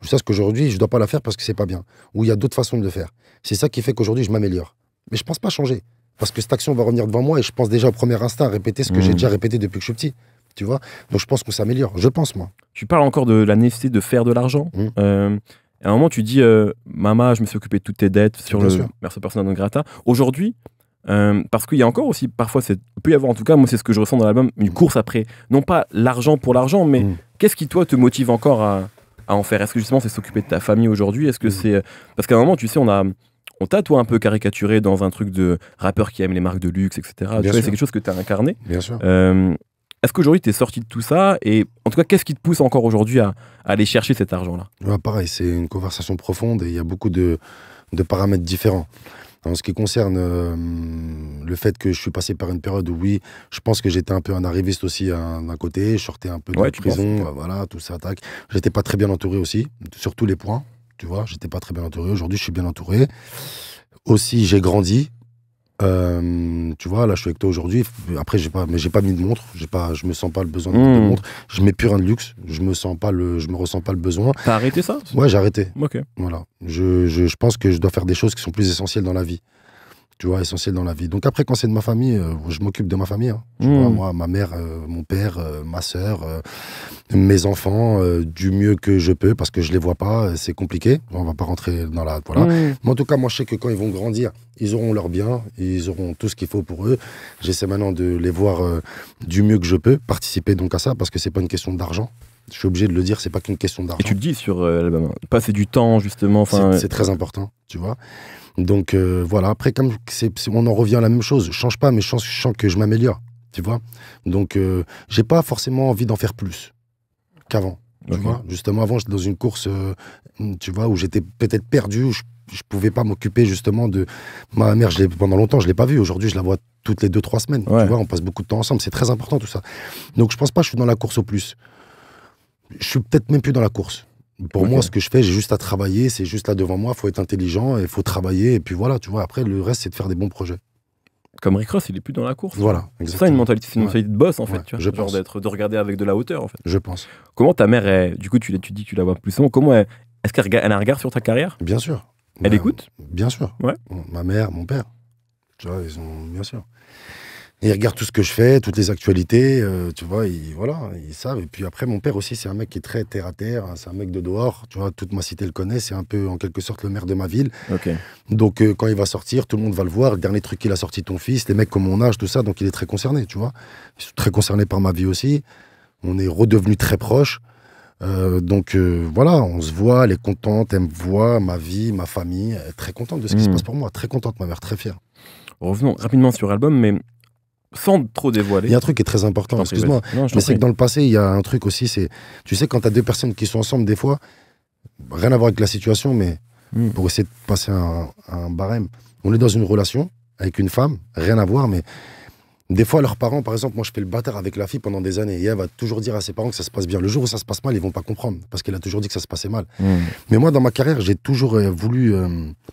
je sais qu'aujourd'hui, je ne dois pas la faire parce que c'est pas bien. Ou il y a d'autres façons de le faire. C'est ça qui fait qu'aujourd'hui, je m'améliore. Mais je pense pas changer. Parce que cette action va revenir devant moi et je pense déjà au premier instant à répéter ce que mmh. j'ai déjà répété depuis que je suis petit. Tu vois Donc je pense que ça s'améliore. Je pense, moi. Tu parles encore de la nécessité de faire de l'argent. Mm. Euh, à un moment, tu dis euh, Maman, je me suis occupé de toutes tes dettes sur le merci persona don grata. Aujourd'hui, euh, parce qu'il y a encore aussi, parfois, c'est peut y avoir, en tout cas, moi, c'est ce que je ressens dans l'album, une mm. course après, non pas l'argent pour l'argent, mais mm. qu'est-ce qui, toi, te motive encore à, à en faire Est-ce que justement, c'est s'occuper de ta famille aujourd'hui Est-ce que c'est. Parce qu'à un moment, tu sais, on a on t'a toi un peu caricaturé dans un truc de rappeur qui aime les marques de luxe, etc. C'est quelque chose que tu as incarné. Bien sûr. Est-ce qu'aujourd'hui, tu es sorti de tout ça Et en tout cas, qu'est-ce qui te pousse encore aujourd'hui à, aller chercher cet argent-là bah, Pareil, c'est une conversation profonde et il y a beaucoup de, paramètres différents. En ce qui concerne euh, le fait que je suis passé par une période où, oui, je pense que j'étais un peu un arriviste aussi hein, d'un côté, je sortais un peu de la prison, euh, voilà, tout ça, tac. J'étais pas très bien entouré aussi, sur tous les points, tu vois, j'étais pas très bien entouré. Aujourd'hui, je suis bien entouré. Aussi, j'ai grandi, euh, tu vois, là, je suis avec toi aujourd'hui. Après, j'ai pas, mais j'ai pas mis de montre. J'ai pas, je me sens pas le besoin de, de hmm. montre. Je mets plus rien de luxe. Je me sens pas le, je me ressens pas le besoin. T'as arrêté ça Ouais, j'ai arrêté. Ok. Voilà. je, je, pense que je dois faire des choses qui sont plus essentielles dans la vie tu vois, essentiel dans la vie. Donc après, quand c'est de ma famille, euh, je m'occupe de ma famille. Hein. vois, mmh. moi, ma mère, euh, mon père, euh, ma sœur, mes enfants, du mieux que je peux, parce que je les vois pas, c'est compliqué. On va pas rentrer dans la... Voilà. Mmh. Mais en tout cas, moi, je sais que quand ils vont grandir, ils auront leur bien, ils auront tout ce qu'il faut pour eux. J'essaie maintenant de les voir du mieux que je peux, participer donc à ça, parce que c'est pas une question d'argent je suis obligé de le dire, c'est pas qu'une question d'argent. Et tu le dis sur l'album, passer du temps justement. C'est très important, tu vois. Donc euh, voilà, après, comme on en revient à la même chose, je change pas, mais je sens, que je m'améliore, tu vois. Donc euh, j'ai pas forcément envie d'en faire plus qu'avant. justement, avant, j'étais dans une course, euh, tu vois, où j'étais peut-être perdu, où je, ne pouvais pas m'occuper justement de ma mère. Je pendant longtemps, je l'ai pas vue. Aujourd'hui, je la vois toutes les deux trois semaines. Tu vois, on passe beaucoup de temps ensemble. C'est très important tout ça. Donc, je pense pas que je suis dans la course au plus. Je suis peut-être même plus dans la course. Pour moi, ce que je fais, j'ai juste à travailler, c'est juste là devant moi, il faut être intelligent, il faut travailler, et puis voilà, tu vois, après, le reste, c'est de faire des bons projets. Comme Rick Ross, il est plus dans la course. Voilà, C'est ça une mentalité, une mentalité de boss, en fait, tu vois, je d'être, de regarder avec de la hauteur, en fait. Je pense. Comment ta mère, est, du coup, tu, tu dis que tu la vois plus souvent, comment est-ce qu'elle a un regard sur ta carrière Bien sûr. Elle écoute Bien sûr. Ouais. Ma mère, mon père, tu vois, ils ont, bien sûr ils regardent tout ce que je fais, toutes les actualités, euh, tu vois, ils, voilà, ils savent. Et puis après, mon père aussi, c'est un mec qui est très terre à terre, hein, c'est un mec de dehors, tu vois, toute ma cité le connaît, c'est un peu en quelque sorte le maire de ma ville. Donc euh, quand il va sortir, tout le monde va le voir. Le dernier truc qu'il a sorti, ton fils, les mecs comme mon âge, tout ça, donc il est très concerné, tu vois. Il est très concerné par ma vie aussi. On est redevenus très proches. Euh, donc voilà, on se voit, elle est contente, elle me voit, ma vie, ma famille, elle est très contente de ce qui se hmm. passe pour moi, très contente, ma mère, très fière. Revenons rapidement sur l'album, mais sans trop dévoiler. Il y a un truc qui est très important, excuse-moi. Mais c'est que dans le passé, il y a un truc aussi, c'est. Tu sais, quand tu as deux personnes qui sont ensemble, des fois, rien à voir avec la situation, mais hmm. pour essayer de passer un, barème, on est dans une relation avec une femme, rien à voir, mais. Des fois, leurs parents, par exemple, moi je fais le bâtard avec la fille pendant des années et elle va toujours dire à ses parents que ça se passe bien. Le jour où ça se passe mal, ils vont pas comprendre parce qu'elle a toujours dit que ça se passait mal. Hmm. Mais moi, dans ma carrière, j'ai toujours euh, voulu euh,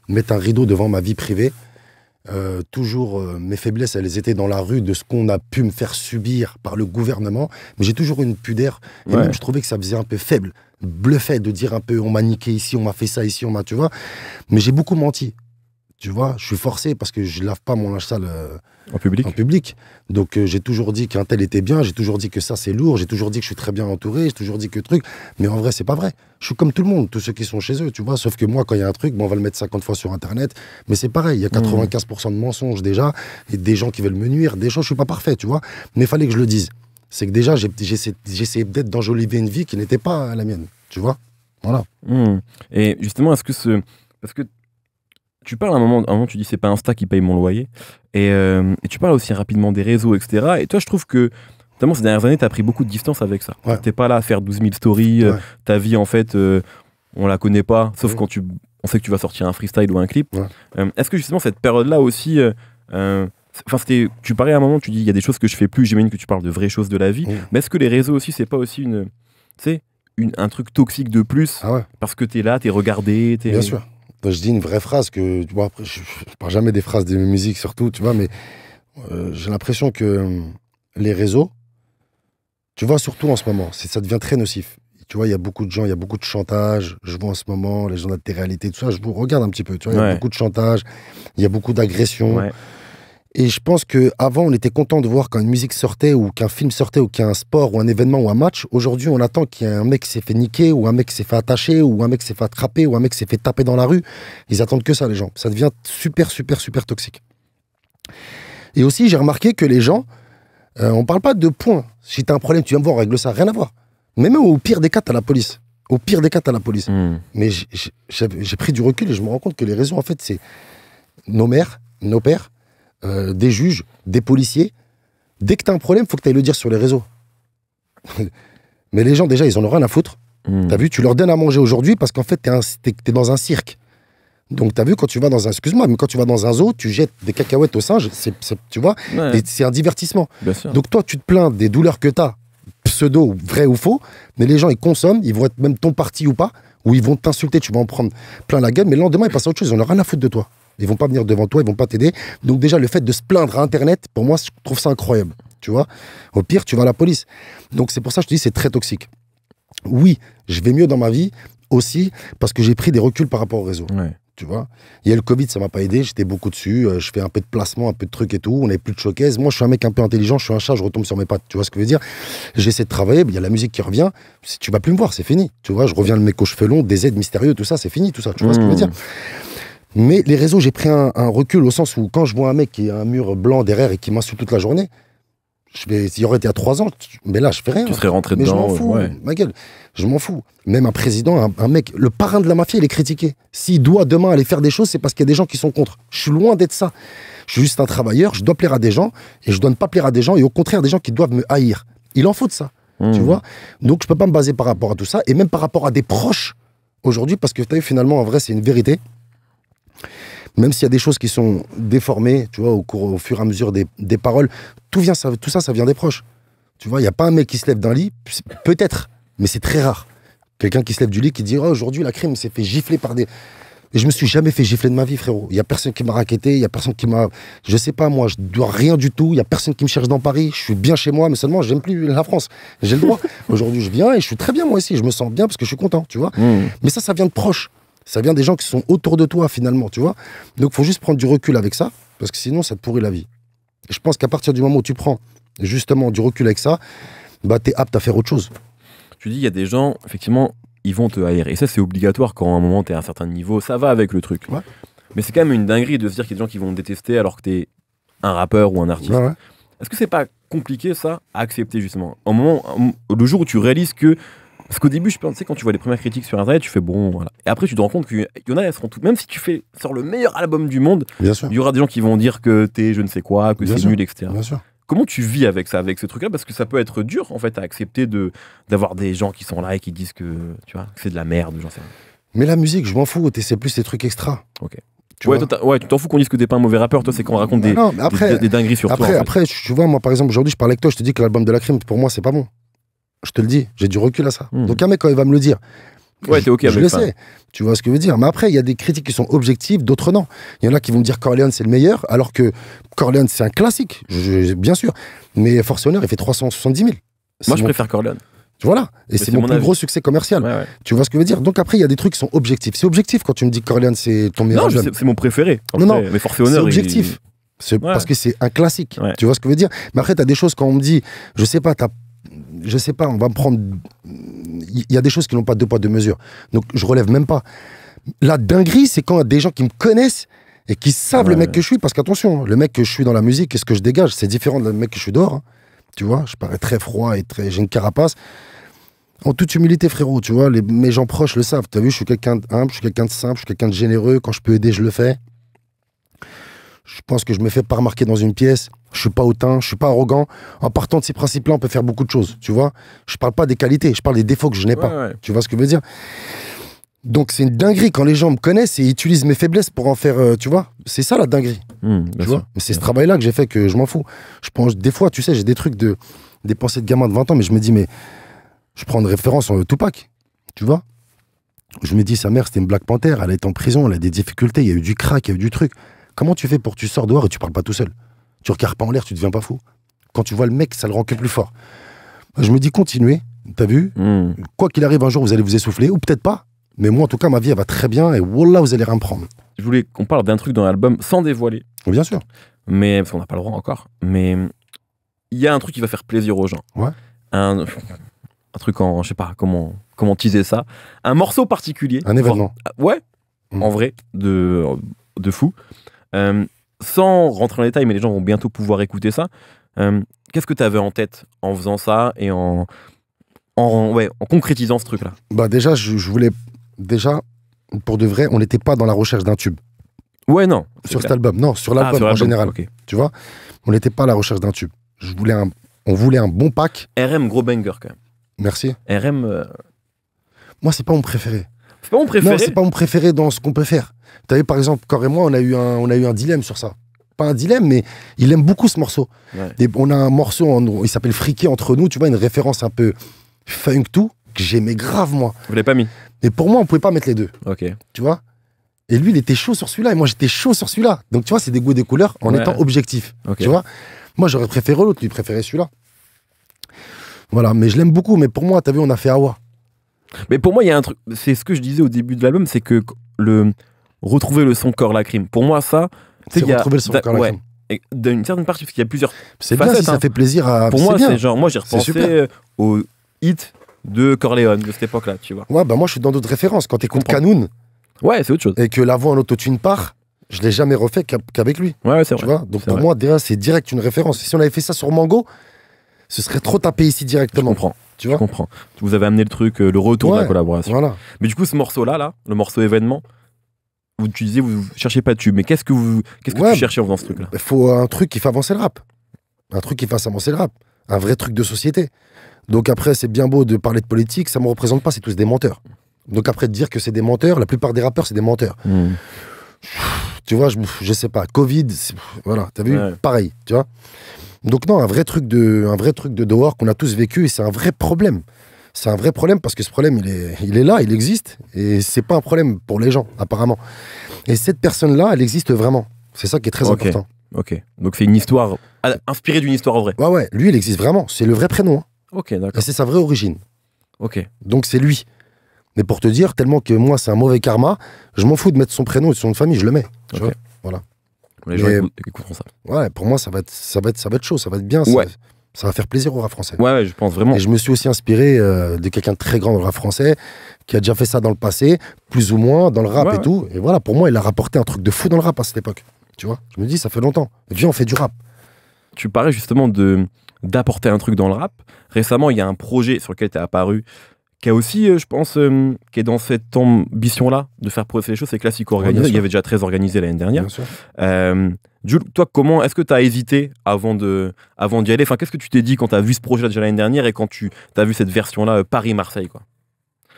mettre un rideau devant ma vie privée euh, toujours, euh, mes faiblesses, elles étaient dans la rue de ce qu'on a pu me faire subir par le gouvernement. Mais j'ai toujours une pudeur. Et même, je trouvais que ça faisait un peu faible, bluffé de dire un peu on m'a niqué ici, on m'a fait ça ici, on m'a, tu vois. Mais j'ai beaucoup menti. Tu vois, je suis forcé parce que je lave pas mon linge sale euh, en, public. en public. Donc euh, j'ai toujours dit qu'un tel était bien, j'ai toujours dit que ça c'est lourd, j'ai toujours dit que je suis très bien entouré, j'ai toujours dit que truc. Mais en vrai, c'est pas vrai. Je suis comme tout le monde, tous ceux qui sont chez eux, tu vois. Sauf que moi, quand il y a un truc, bon, on va le mettre 50 fois sur Internet. Mais c'est pareil, il y a 95% mmh. de mensonges déjà, et des gens qui veulent me nuire, des gens, je suis pas parfait, tu vois. Mais fallait que je le dise. C'est que déjà, j'essayais peut-être d'enjoliver une vie qui n'était pas la mienne, tu vois. Voilà. Mmh. Et justement, est-ce que ce. Parce que tu parles à un moment, tu dis c'est pas Insta qui paye mon loyer. Et, euh, tu parles aussi rapidement des réseaux, etc. Et toi, je trouve que, notamment ces dernières années, tu as pris beaucoup de distance avec ça. Tu T'es pas là à faire 12 000 stories. Euh, ta vie, en fait, euh, on la connaît pas, sauf quand tu, on sait que tu vas sortir un freestyle ou un clip. Est-ce que justement, cette période-là aussi. Enfin, c'était, tu parlais à un moment, tu dis il y a des choses que je fais plus. J'imagine que tu parles de vraies choses de la vie. Mais est-ce que les réseaux aussi, c'est pas aussi une, tu un truc toxique de plus ah Parce que t'es là, t'es regardé. Es... Bien sûr. Bah, je dis une vraie phrase que, tu vois, je, parle jamais des phrases des musiques surtout, tu vois, mais euh, j'ai l'impression que hum, les réseaux, tu vois, surtout en ce moment, ça devient très nocif. Tu vois, il y a beaucoup de gens, il y a beaucoup de chantage. Je vois en ce moment les gens de des réalités, tout ça. Je vous regarde un petit peu. Tu vois, il y a beaucoup de chantage, il y a beaucoup d'agressions. Et je pense qu'avant, on était content de voir quand une musique sortait ou qu'un film sortait ou qu'un sport ou un événement ou un match. Aujourd'hui, on attend qu'il y ait un mec qui s'est fait niquer ou un mec qui s'est fait attacher ou un mec qui s'est fait attraper ou un mec qui s'est fait taper dans la rue. Ils attendent que ça, les gens. Ça devient super, super, super toxique. Et aussi, j'ai remarqué que les gens, on euh, on parle pas de points. Si t'as un problème, tu viens me voir, on règle ça. Rien à voir. même au pire des cas, t'as la police. Au pire des cas, t'as la police. Hmm. Mais j'ai pris du recul et je me rends compte que les raisons, en fait, c'est nos mères, nos pères, euh, des juges, des policiers. Dès que tu as un problème, faut que tu le dire sur les réseaux. Mais les gens, déjà, ils en ont rien à foutre. Hmm. T'as vu, tu leur donnes à manger aujourd'hui parce qu'en fait, tu es dans un cirque. Donc, t'as vu, quand tu vas dans un. Excuse-moi, mais quand tu vas dans un zoo, tu jettes des cacahuètes aux singes, tu vois, c'est un divertissement. Donc, toi, tu te plains des douleurs que t'as, pseudo, vrai ou faux, mais les gens, ils consomment, ils vont être même ton parti ou pas, ou ils vont t'insulter, tu vas en prendre plein la gueule, mais le lendemain, ils passent à autre chose, ils en ont rien à foutre de toi. Ils vont pas venir devant toi, ils vont pas t'aider. Donc déjà, le fait de se plaindre à Internet, pour moi, je trouve ça incroyable. Tu vois Au pire, tu vas à la police. Donc c'est pour ça que je te dis, c'est très toxique. Oui, je vais mieux dans ma vie aussi parce que j'ai pris des reculs par rapport au réseau. Tu vois Il y a le Covid, ça m'a pas aidé, j'étais beaucoup dessus, euh, je fais un peu de placement, un peu de trucs et tout, on n'avait plus de choquaises Moi, je suis un mec un peu intelligent, je suis un chat, je retombe sur mes pattes, tu vois ce que je veux dire J'essaie de travailler, il y a la musique qui revient, si tu vas plus me voir, c'est fini. Tu vois, je reviens le mec aux des aides mystérieux, tout ça, c'est fini, tout ça, tu vois ce que je veux dire hmm. Mais les réseaux, j'ai pris un, recul au sens où quand je vois un mec qui a un mur blanc derrière et qui m'insulte toute la journée, je vais, il y aurait été à trois ans, mais là, je fais rien. Tu serais rentré mais Je m'en fous, ma gueule. Je m'en fous. Même un président, un, mec, le parrain de la mafia, il est critiqué. S'il doit demain aller faire des choses, c'est parce qu'il y a des gens qui sont contre. Je suis loin d'être ça. Je suis juste un travailleur, je dois plaire à des gens et je dois ne pas plaire à des gens et au contraire des gens qui doivent me haïr. Il en faut de ça. Mmh. Tu vois Donc je peux pas me baser par rapport à tout ça et même par rapport à des proches aujourd'hui parce que tu as finalement en vrai, c'est une vérité même s'il y a des choses qui sont déformées, tu vois, au, cours, au fur et à mesure des, paroles, tout, vient, ça, tout ça, ça vient des proches. Tu vois, il n'y a pas un mec qui se lève d'un lit, peut-être, mais c'est très rare. Quelqu'un qui se lève du lit qui dit oh, aujourd'hui la crime s'est fait gifler par des. Et je me suis jamais fait gifler de ma vie, frérot. Il y a personne qui m'a raquetté, il y a personne qui m'a. Je sais pas, moi, je dois rien du tout. Il y a personne qui me cherche dans Paris. Je suis bien chez moi, mais seulement, j'aime plus la France. J'ai le droit. aujourd'hui, je viens et je suis très bien, moi aussi. Je me sens bien parce que je suis content, tu vois. Hmm. Mais ça, ça vient de proche. Ça vient des gens qui sont autour de toi, finalement, tu vois. Donc, faut juste prendre du recul avec ça, parce que sinon, ça te pourrit la vie. je pense qu'à partir du moment où tu prends, justement, du recul avec ça, bah, t'es apte à faire autre chose. Tu dis, il y a des gens, effectivement, ils vont te haïr. Et ça, c'est obligatoire quand à un moment, t'es à un certain niveau. Ça va avec le truc. Mais c'est quand même une dinguerie de se dire qu'il y a des gens qui vont te détester alors que t'es un rappeur ou un artiste. Est-ce que c'est pas compliqué ça à accepter justement Au moment, le jour où tu réalises que parce qu'au début, je pensais, quand tu vois les premières critiques sur Internet, tu fais bon, voilà. Et après, tu te rends compte qu'il y en a, elles seront toutes. Même si tu fais sur le meilleur album du monde, il y aura des gens qui vont dire que t'es je ne sais quoi, que c'est nul, etc. Comment tu vis avec ça, avec ce truc-là Parce que ça peut être dur, en fait, à accepter de, d'avoir des gens qui sont là et qui disent que, tu vois, c'est de la merde, j'en sais rien. Mais la musique, je m'en fous, c'est plus des trucs extra. Ok. Tu ouais, tu t'en fous qu'on dise que t'es pas un mauvais rappeur, toi, c'est qu'on raconte bah des, dingueries sur toi. Après, tu vois, moi, par exemple, aujourd'hui, je parlais avec toi, je te dis que l'album de la crime, pour moi, c'est pas bon je te le dis, j'ai du recul à ça. Mmh. Donc un mec, quand il va me le dire, Ouais, ok je le sais. Tu vois ce que je veux dire. Mais après, il y a des critiques qui sont objectives, d'autres non. Il y en a qui vont me dire Corleone, c'est le meilleur, alors que Corleone, c'est un classique, bien sûr. Mais Force Honor, il fait 370 000. Moi, je préfère Corleone. Voilà. Et c'est mon, plus gros succès commercial. Tu vois ce que je veux dire Donc après, il y a des trucs qui sont objectifs. C'est objectif quand tu me dis Corleone, c'est ton meilleur. Non, c'est mon préféré. non, non. Mais Force Honor, c'est objectif. Parce que c'est un classique. Tu vois ce que je veux dire Mais après, tu as des choses quand on me dit, je sais pas, tu as je sais pas, on va prendre. Il y a des choses qui n'ont pas deux poids, deux mesures. Donc je relève même pas. La dinguerie, c'est quand des gens qui me connaissent et qui savent le mec que je suis, parce qu'attention, hein, le mec que je suis dans la musique et ce que je dégage, c'est différent de mec que je suis dehors. Hein. Tu vois, je parais très froid et très, j'ai une carapace. En toute humilité, frérot, tu vois, les, mes gens proches le savent. Tu as vu, je suis quelqu'un d'humble, humble, je suis quelqu'un de simple, je suis quelqu'un de généreux. Quand je peux aider, je le fais. Je pense que je me fais pas remarquer dans une pièce. Je suis pas hautain, je suis pas arrogant. En partant de ces principes-là, on peut faire beaucoup de choses, tu vois. Je parle pas des qualités, je parle des défauts que je n'ai pas. Tu vois ce que je veux dire donc c'est une dinguerie quand les gens me connaissent et utilisent mes faiblesses pour en faire, euh, tu vois. C'est ça la dinguerie. Hmm, tu vois c'est ce travail-là que j'ai fait que je m'en fous. Je pense des fois, tu sais, j'ai des trucs de des pensées de gamin de 20 ans, mais je me dis mais je prends une référence en Tupac, tu vois. Je me dis sa mère c'était une Black Panther, elle est en prison, elle a des difficultés, il y a eu du crack, il y a eu du truc. Comment tu fais pour tu sors dehors et tu parles pas tout seul Tu regardes pas en l'air, tu deviens pas fou. Quand tu vois le mec, ça le rend que plus fort. Je me dis, continuez, t'as vu hmm. Quoi qu'il arrive, un jour, vous allez vous essouffler, ou peut-être pas. Mais moi, en tout cas, ma vie, elle va très bien, et voilà, vous allez rien prendre. Je voulais qu'on parle d'un truc dans l'album sans dévoiler. Bien sûr. Mais, parce qu'on n'a pas le droit encore, mais il y a un truc qui va faire plaisir aux gens. Ouais. Un, truc en, je sais pas comment, comment teaser ça. Un morceau particulier. Un événement. ouais, mm. en vrai, de, de fou. Euh, sans rentrer en détail, mais les gens vont bientôt pouvoir écouter ça. Euh, qu'est-ce que tu avais en tête en faisant ça et en, en, ouais, en concrétisant ce truc-là Bah déjà, je, voulais déjà pour de vrai, on n'était pas dans la recherche d'un tube. Ouais, non. Sur cet album, non, sur ah, l'album en général. Ok, Tu vois, on n'était pas à la recherche d'un tube. Je voulais un, on voulait un bon pack. RM gros banger quand même. Merci. RM. Euh, Moi, c'est pas mon préféré. C'est pas mon préféré. Non, c'est pas mon préféré dans ce qu'on peut faire. Tu par exemple, Cor et moi, on a, eu un, on a eu un dilemme sur ça. Pas un dilemme, mais il aime beaucoup ce morceau. on a un morceau, il s'appelle Friqué entre nous, tu vois, une référence un peu funk tout, que j'aimais grave, moi. Vous l'avez pas mis Mais pour moi, on pouvait pas mettre les deux. Ok. Tu vois Et lui, il était chaud sur celui-là, et moi, j'étais chaud sur celui-là. Donc, tu vois, c'est des goûts et des couleurs en étant objectif. Tu vois Moi, j'aurais préféré l'autre, lui préférait celui-là. Voilà, mais je l'aime beaucoup, mais pour moi, t'as vu, on a fait Awa. Mais pour moi, il y a un truc. C'est ce que je disais au début de l'album, c'est que le retrouver le son corps la crime. Pour moi, ça, c'est retrouver le son corps la d'une certaine partie, parce qu'il y a plusieurs. C'est bien ça hein. fait plaisir à. Pour moi, c'est genre, moi j'ai repensé euh, au hit de Corleone de cette époque-là, tu vois. Ouais, bah moi je suis dans d'autres références. Quand t'écoutes Canoon Ouais, c'est autre chose. Et que la voix en autotune part, je l'ai jamais refait qu'avec lui. Ouais, c'est vrai. Vois Donc pour moi, déjà, c'est direct une référence. Si on avait fait ça sur Mango, ce serait trop tapé ici directement. Je comprends. Tu vois je comprends. Vous avez amené le truc, euh, le retour de la collaboration. Voilà. Mais du coup, ce morceau-là, là, le morceau événement, vous tu vous cherchez pas de tube, mais qu'est-ce que vous, qu'est-ce que tu en faisant ce truc-là Il faut un truc qui fait avancer le rap, un truc qui fasse avancer le rap, un vrai truc de société. Donc après, c'est bien beau de parler de politique, ça me représente pas, c'est tous des menteurs. Donc après, dire que c'est des menteurs, la plupart des rappeurs, c'est des menteurs. Hmm. Tu vois, je, je sais pas, Covid, voilà, t'as vu, pareil, tu vois. Donc non, un vrai truc de, un vrai truc de dehors qu'on a tous vécu et c'est un vrai problème c'est un vrai problème parce que ce problème, il est, il est là, il existe. Et c'est pas un problème pour les gens, apparemment. Et cette personne-là, elle existe vraiment. C'est ça qui est très important. Ok. Donc c'est une histoire inspirée d'une histoire vraie. Ouais, ouais. Lui, il existe vraiment. C'est le vrai prénom. Hein. Ok, d'accord. Et c'est sa vraie origine. Ok. Donc c'est lui. Mais pour te dire, tellement que moi, c'est un mauvais karma, je m'en fous de mettre son prénom et son de famille, je le mets. Tu voilà. Les gens écouteront ça. Ouais, pour moi, ça va, être, ça, va être, ça va être chaud, ça va être bien. Ouais. Ça va faire plaisir au rap français. Ouais, je pense vraiment. Et je me suis aussi inspiré euh, de quelqu'un de très grand dans le rap français qui a déjà fait ça dans le passé, plus ou moins, dans le rap et tout. Et voilà, pour moi, il a rapporté un truc de fou dans le rap à cette époque. Tu vois Je me dis, ça fait longtemps. Viens, on fait du rap. Tu parlais justement de d'apporter un truc dans le rap. Récemment, il y a un projet sur lequel tu es apparu qui a aussi, euh, je pense, euh, qui est dans cette ambition-là de faire progresser les choses, c'est classique organisé. Il y avait déjà très organisé l'année dernière. Bien sûr. Euh, Jules, toi, comment est-ce que tu as hésité avant de, avant d'y aller Enfin, qu'est-ce que tu t'es dit quand tu as vu ce projet déjà l'année dernière et quand tu as vu cette version-là Paris-Marseille, quoi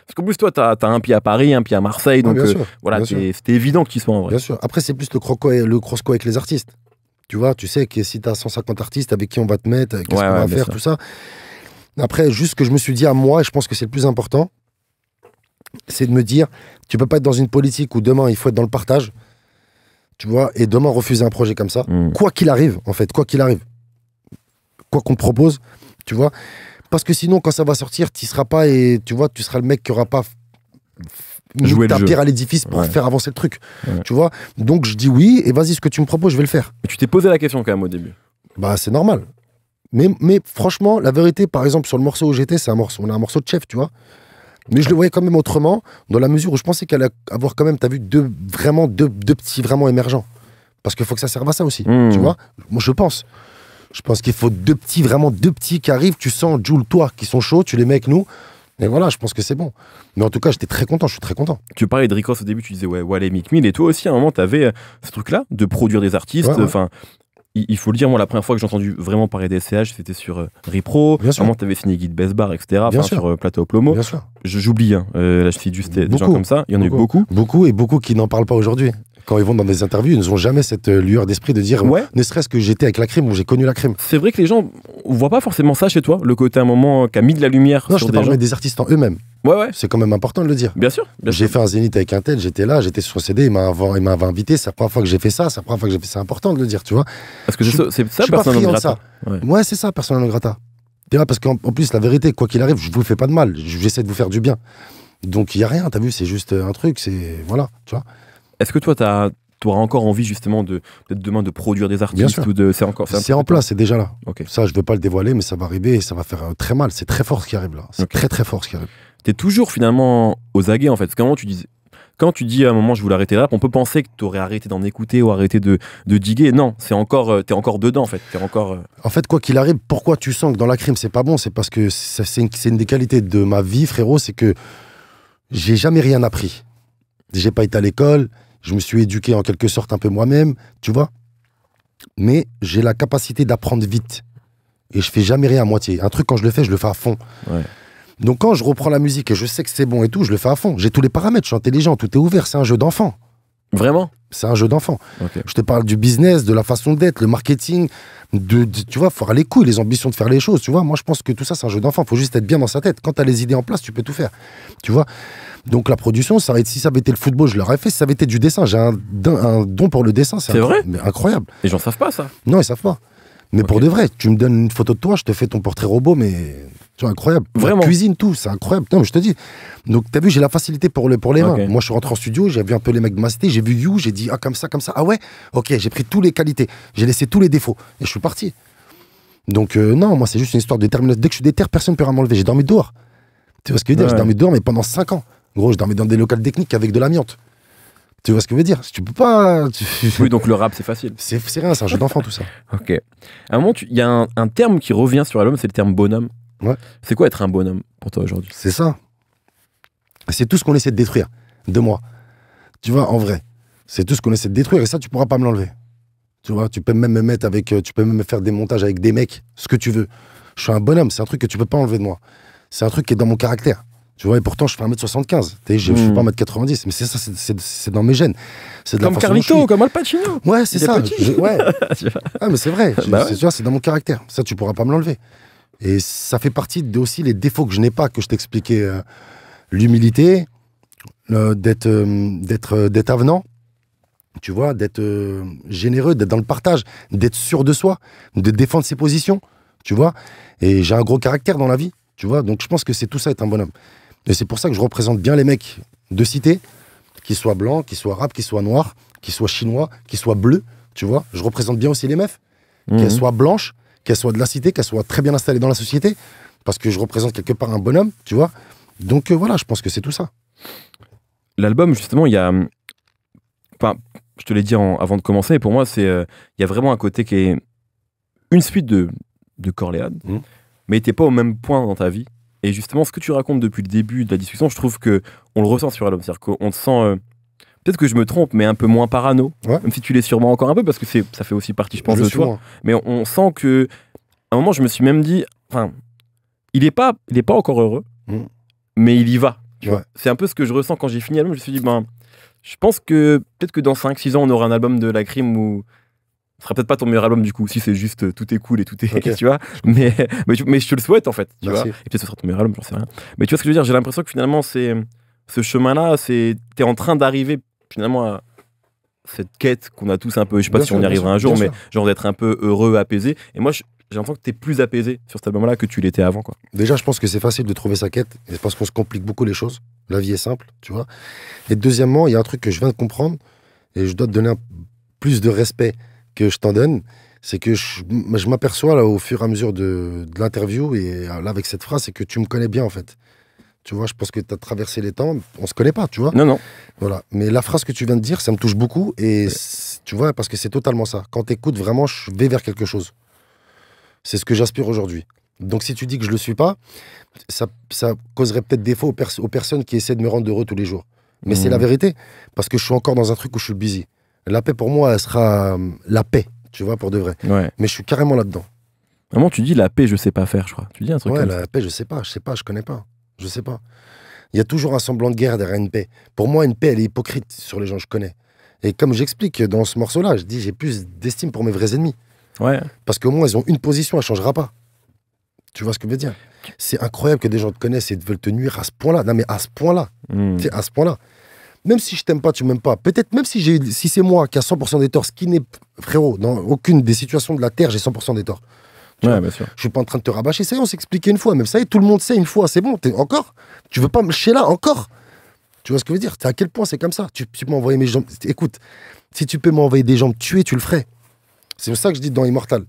parce qu'en plus, toi, tu as, un pied à Paris, un pied à Marseille. Ah, donc, voilà, c'était évident qu'ils tu en vrai. Bien sûr. Après, c'est plus le, croco le crossco avec les artistes. Tu vois, tu sais que si tu as 150 artistes, avec qui on va te mettre, qu'est-ce qu'on va faire, tout ça. Après, juste ce que je me suis dit à moi, et je pense que c'est le plus important, c'est de me dire, tu peux pas être dans une politique où demain il faut être dans le partage, tu vois, et demain refuser un projet comme ça, hmm. quoi qu'il arrive, en fait, quoi qu'il arrive, quoi qu'on te propose, tu vois, parce que sinon, quand ça va sortir, tu seras pas et tu vois, tu seras le mec qui aura pas jouer ta pierre à l'édifice pour faire avancer le truc, tu vois. Donc je dis oui et vas-y, ce que tu me proposes, je vais le faire. Mais tu t'es posé la question quand même au début. Bah c'est normal. Mais, franchement, la vérité, par exemple, sur le morceau où j'étais, c'est un morceau. On a un morceau de chef, tu vois. Mais je le voyais quand même autrement, dans la mesure où je pensais qu'elle allait avoir quand même, t'as vu, deux, vraiment, deux, petits vraiment émergents. Parce qu'il faut que ça serve à ça aussi, hmm. tu vois. Moi, je pense. Je pense qu'il faut deux petits, vraiment deux petits qui arrivent. Tu sens, Jules, toi, qui sont chauds, tu les mets avec nous. Et voilà, je pense que c'est bon. Mais en tout cas, j'étais très content, je suis très content. Tu parlais de Ross au début, tu disais, ouais, Wally, ouais, Mick et toi aussi, à un moment, tu avais euh, ce truc-là, de produire des artistes. Enfin, il faut le dire, moi, la première fois que j'ai entendu vraiment parler des CH, c'était sur euh, Ripro. Repro. Bien tu avais signé Guide Best Bar, etc. Bien Sur Plateau Plomo. Bien sûr. J'oublie, là, je cite juste des gens comme ça. Il y en a eu beaucoup. Beaucoup et beaucoup qui n'en parlent pas aujourd'hui quand ils vont dans des interviews, ils n'ont jamais cette euh, lueur d'esprit de dire, ne serait-ce que j'étais avec la crime ou j'ai connu la crime. C'est vrai que les gens voient pas forcément ça chez toi, le côté à un moment euh, qui a mis de la lumière. Non, sur je pas, des, des artistes en eux-mêmes. Ouais, C'est quand même important de le dire. Bien sûr. j'ai fait un zénith avec un tel, j'étais là, j'étais sur CD, il m'avait invité, c'est la première fois que j'ai fait ça, c'est la première fois que j'ai fait C'est important de le dire, tu vois. Parce que je, c'est ça, je suis pas c'est ça, personnellement. grata. parce qu'en plus, la vérité, quoi qu'il arrive, je vous fais pas de mal, j'essaie de vous faire du bien. Donc il y a rien, t'as vu, c'est juste un truc, c'est. Voilà, tu vois. Est-ce que toi, tu auras encore envie justement de peut-être demain de produire des artistes ou de c'est encore c'est en place c'est déjà là ça je veux pas le dévoiler mais ça va arriver et ça va faire euh, très mal c'est très fort ce qui arrive là c'est très très fort ce qui arrive Tu es toujours finalement aux aguets en fait parce tu dis quand tu dis à un moment je voulais arrêter le on peut penser que tu aurais arrêté d'en écouter ou arrêté de, de diguer. Non, c'est encore, euh, es encore dedans en fait. Es encore. Euh, en fait, quoi qu'il arrive, pourquoi tu sens que dans la crime c'est pas bon, c'est parce que c'est une, des qualités de ma vie, frérot, c'est que j'ai jamais rien appris. J'ai pas été à l'école, je me suis éduqué en quelque sorte un peu moi-même, tu vois. Mais j'ai la capacité d'apprendre vite. Et je fais jamais rien à moitié. Un truc, quand je le fais, je le fais à fond. Donc quand je reprends la musique et je sais que c'est bon et tout, je le fais à fond. J'ai tous les paramètres, je suis intelligent, tout est ouvert, c'est un jeu d'enfant. Vraiment C'est un jeu d'enfant. Je te parle du business, de la façon d'être, le marketing, de, tu vois, il faire les couilles, les ambitions de faire les choses, tu vois. Moi, je pense que tout ça, c'est un jeu d'enfant. Faut juste être bien dans sa tête. Quand tu as les idées en place, tu peux tout faire. Tu vois donc la production, ça, si ça avait été le football, je l'aurais fait. Si ça avait été du dessin, j'ai un, don pour le dessin, c'est vrai mais incroyable. Les gens savent pas ça. Non, ils savent pas. Mais pour de vrai, tu me donnes une photo de toi, je te fais ton portrait robot, mais tu vois, incroyable. Vraiment. cuisine, tout, c'est incroyable. Non, je te dis. Donc, tu as vu, j'ai la facilité pour, le, pour les mains. Moi, je suis rentré en studio, j'ai vu un peu les mecs de ma j'ai vu You, j'ai dit, ah, comme ça, comme ça. Ah ouais Ok, j'ai pris toutes les qualités, j'ai laissé tous les défauts et je suis parti. Donc, euh, non, moi, c'est juste une histoire de détermination. Dès que je suis déterre, personne ne peut m'enlever. J'ai dormi dehors. Tu ce que je veux dire J'ai dormi dehors, mais pendant 5 ans. Gros, je dormais dans des locales techniques avec de l'amiante. Tu vois ce que je veux dire Tu peux pas. Oui, donc le rap, c'est facile. C'est rien, c'est un jeu d'enfant, tout ça. ok. À un moment, il y a un, terme qui revient sur l'homme, c'est le terme bonhomme. Ouais. C'est quoi être un bonhomme pour toi aujourd'hui C'est ça. C'est tout ce qu'on essaie de détruire de moi. Tu vois, en vrai. C'est tout ce qu'on essaie de détruire et ça, tu pourras pas me l'enlever. Tu vois, tu peux même me mettre avec. Euh, tu peux même me faire des montages avec des mecs, ce que tu veux. Je suis un bonhomme, c'est un truc que tu peux pas enlever de moi. C'est un truc qui est dans mon caractère. Tu vois, et pourtant, je fais 1m75. sais je ne hmm. suis pas 1m90, mais c'est ça, c'est dans mes gènes. C'est comme Carlito, comme Al Pacino. Ouais, c'est ça. ouais. ah, mais c'est vrai. Bah tu vois, c'est dans mon caractère. Ça, tu pourras pas me l'enlever. Et ça fait partie de, aussi les défauts que je n'ai pas, que je t'expliquais. Euh, l'humilité, d'être euh, euh, d'être avenant, tu vois, d'être généreux, d'être dans le partage, d'être sûr de soi, de défendre ses positions, tu vois. Et j'ai un gros caractère dans la vie, tu vois. Donc, je pense que c'est tout ça, être un bonhomme. Et c'est pour ça que je représente bien les mecs de cité, qu'ils soient blancs, qu'ils soient arabes, qu'ils soient noirs, qu'ils soient chinois, qu'ils soient bleus, tu vois. Je représente bien aussi les meufs, mhm. qu'elles soient blanches, qu'elles soient de la cité, qu'elles soient très bien installées dans la société, parce que je représente quelque part un bonhomme, tu vois. Donc euh, voilà, je pense que c'est tout ça. L'album, justement, il y a. Hum, enfin, je te l'ai dit avant de commencer, pour moi, c'est euh, il y a vraiment un côté qui est une suite de, de Corleone, mhm. mais t'es pas au même point dans ta vie et justement, ce que tu racontes depuis le début de la discussion, je trouve que on le ressent sur Alom. C'est-à-dire qu'on sent. Euh, peut-être que je me trompe, mais un peu moins parano. Même si tu l'es sûrement encore un peu, parce que ça fait aussi partie, je pense, de toi. Mais on, sent que. un moment, je me suis même dit. Enfin, il n'est pas, pas encore heureux, mm. mais il y va. C'est un peu ce que je ressens quand j'ai fini l'album. Je me suis dit, ben, je pense que peut-être que dans 5-6 ans, on aura un album de La Crime où ce sera peut-être pas ton meilleur album du coup si c'est juste euh, tout est cool et tout est tu vois mais, mais, je te le souhaite en fait tu vois et peut-être ce sera ton meilleur album j'en sais rien mais tu vois ce que je veux dire j'ai l'impression que finalement c'est ce chemin là c'est t'es en train d'arriver finalement à cette quête qu'on a tous un peu je sais pas si on y arrivera un jour mais genre d'être un peu heureux apaisé et moi j'ai l'impression que t'es plus apaisé sur cet album là que tu l'étais avant quoi déjà je pense que c'est facile de trouver sa quête parce qu'on se complique beaucoup les choses la vie est simple tu vois et deuxièmement il y a un truc que je viens de comprendre et je dois te donner plus de respect que je t'en donne, c'est que je, m'aperçois là au fur et à mesure de, l'interview et euh, là avec cette phrase, c'est que tu me connais bien en fait. Tu vois, je pense que tu as traversé les temps, on se connaît pas, tu vois. Non, non. Voilà. Mais la phrase que tu viens de dire, ça me touche beaucoup et tu vois, parce que c'est totalement ça. Quand tu écoutes, vraiment, je vais vers quelque chose. C'est ce que j'aspire aujourd'hui. Donc si tu dis que je le suis pas, ça, causerait peut-être défaut aux, personnes qui essaient de me rendre heureux tous les jours. Mais c'est mmh. la vérité, parce que je suis encore dans un truc où je suis busy. La paix pour moi, elle sera euh, la paix, tu vois, pour de vrai. Mais je suis carrément là-dedans. Vraiment, tu dis la paix, je sais pas faire, je crois. Tu dis un truc ouais, la paix, je sais pas, je sais pas, je connais pas, je sais pas. Il y a toujours un semblant de guerre derrière une paix. Pour moi, une paix, elle est hypocrite sur les gens que je connais. Et comme j'explique dans ce morceau-là, je dis j'ai plus d'estime pour mes vrais ennemis. Ouais. Parce qu'au moins, ils ont une position, elle changera pas. Tu vois ce que je veux dire C'est incroyable que des gens te connaissent et veulent te nuire à ce point-là. Non, mais à ce point-là. Hmm. à ce point-là même si je t'aime pas, tu m'aimes pas. Peut-être même si, si c'est moi qui a 100% des torts, ce qui n'est, frérot, dans aucune des situations de la Terre, j'ai 100% des torts. Je sûr. Je suis pas en train de te rabâcher. Ça y est, on s'expliquait une fois. Même ça y tout le monde sait une fois. C'est bon, encore. Tu veux pas me chier là encore. Tu vois ce que je veux dire À quel point c'est comme ça Tu, peux m'envoyer mes jambes. Écoute, si tu peux m'envoyer des jambes tuées, tu le ferais. C'est ça que je dis dans Immortal.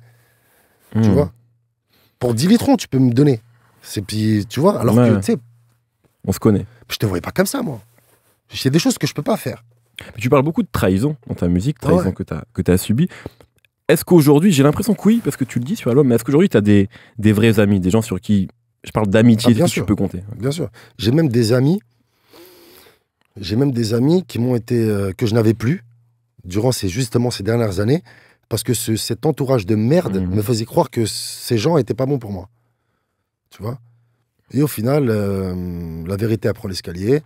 Tu hmm. vois Pour 10 vitrons tu peux me donner. C'est puis, tu vois Alors que, tu sais. On se connaît. Je te voyais pas comme ça, moi. J'ai des choses que je peux pas faire. Mais tu parles beaucoup de trahison dans ta musique, trahison que tu as, que as subie. Est-ce qu'aujourd'hui, j'ai l'impression que oui, parce que tu le dis sur l'homme mais est-ce qu'aujourd'hui, tu as des, des, vrais amis, des gens sur qui. Je parle d'amitié, ah, sur qui tu peux compter. Bien sûr. J'ai même des amis. J'ai même des amis qui m'ont été. Euh, que je n'avais plus durant ces, justement ces dernières années, parce que ce, cet entourage de merde mhm. me faisait croire que ces gens n'étaient pas bons pour moi. Tu vois Et au final, euh, la vérité apprend l'escalier.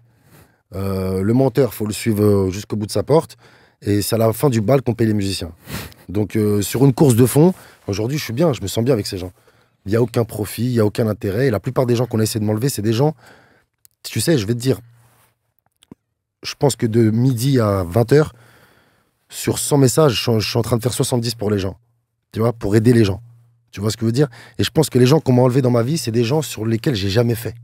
Euh, le menteur, faut le suivre euh, jusqu'au bout de sa porte. Et c'est à la fin du bal qu'on paye les musiciens. Donc euh, sur une course de fond, aujourd'hui je suis bien, je me sens bien avec ces gens. Il n'y a aucun profit, il n'y a aucun intérêt. Et la plupart des gens qu'on a essayé de m'enlever, c'est des gens, tu sais, je vais te dire, je pense que de midi à 20h, sur 100 messages, je, suis en train de faire 70 pour les gens. Tu vois, pour aider les gens. Tu vois ce que je veux dire Et je pense que les gens qu'on m'a enlevé dans ma vie, c'est des gens sur lesquels j'ai jamais fait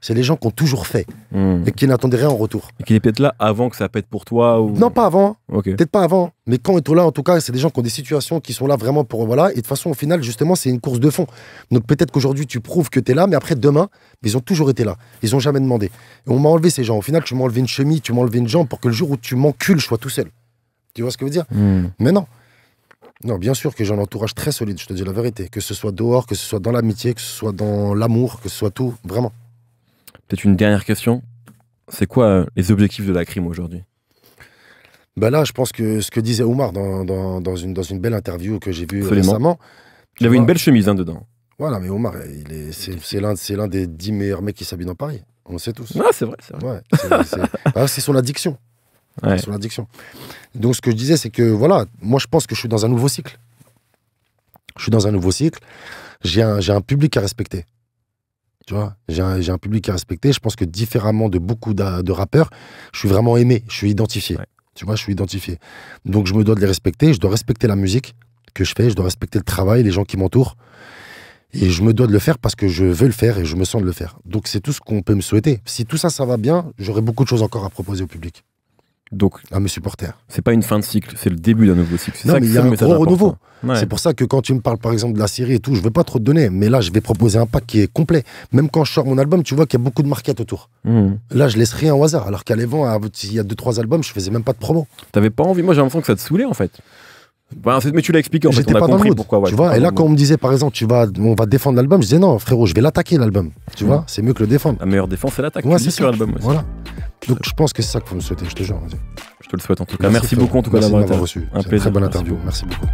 c'est les gens qui ont toujours fait hmm. et qui n'attendaient rien en retour. Et qui étaient peut-être là avant que ça pète pour toi ou... Non, pas avant. Hein. Peut-être pas avant. Mais quand ils sont là, en tout cas, c'est des gens qui ont des situations qui sont là vraiment pour. Voilà. Et de toute façon, au final, justement, c'est une course de fond. Donc peut-être qu'aujourd'hui, tu prouves que tu es là, mais après, demain, ils ont toujours été là. Ils ont jamais demandé. on m'a enlevé ces gens. Au final, tu m'as enlevé une chemise, tu m'as enlevé une jambe pour que le jour où tu m'encules, je sois tout seul. Tu vois ce que je veux dire hmm. Mais non. Non, bien sûr que j'ai un entourage très solide, je te dis la vérité. Que ce soit dehors, que ce soit dans l'amitié, que ce soit dans l'amour, que ce soit tout, vraiment. Peut-être une dernière question. C'est quoi euh, les objectifs de la crime aujourd'hui bah Là, je pense que ce que disait Omar dans, une, dans une belle interview que j'ai vue récemment. Il avait une belle chemise hein, dedans. Voilà, mais Omar, c'est c'est l'un des dix meilleurs mecs qui s'habille dans Paris. On le sait tous. Ah, c'est vrai, c'est vrai. Bah, c'est son addiction. son addiction. Donc ce que je disais, c'est que voilà, moi je pense que je suis dans un nouveau cycle. Je suis dans un nouveau cycle. J'ai un, public à respecter. Tu vois, j'ai un, public à respecter. Je pense que différemment de beaucoup de, rappeurs, je suis vraiment aimé, je suis identifié. Tu vois, je suis identifié. Donc je me dois de les respecter, je dois respecter la musique que je fais, je dois respecter le travail, les gens qui m'entourent. Et je me dois de le faire parce que je veux le faire et je me sens de le faire. Donc c'est tout ce qu'on peut me souhaiter. Si tout ça, ça va bien, j'aurai beaucoup de choses encore à proposer au public. Donc, à ah, mes supporters. C'est pas une fin de cycle, c'est le début d'un nouveau cycle. Non, ça mais il y a un gros renouveau. Hein. C'est pour ça que quand tu me parles par exemple de la série et tout, je veux pas trop te donner, mais là je vais proposer un pack qui est complet. Même quand je sors mon album, tu vois qu'il y a beaucoup de marquettes autour. Hmm. Là, je laisse rien au hasard. Alors qu'à l'évent il y a deux trois albums, je faisais même pas de promo. T'avais pas envie Moi, j'ai l'impression que ça te saoulait en fait. Bah, mais tu l'as expliqué en fait, on pas compris pourquoi. tu vois, et là, quand on me disait par exemple, tu vas, on va défendre l'album, je disais non, frérot, je vais l'attaquer l'album. Tu hmm. vois, c'est mieux que le défendre. La meilleure défense, c'est l'attaque. c'est sur l'album. Voilà. Donc je pense que c'est ça que vous me souhaiter, je te jure. Je te le souhaite en tout cas. Merci, beaucoup en tout cas d'avoir reçu. Un plaisir. Très bonne interview. Merci beaucoup.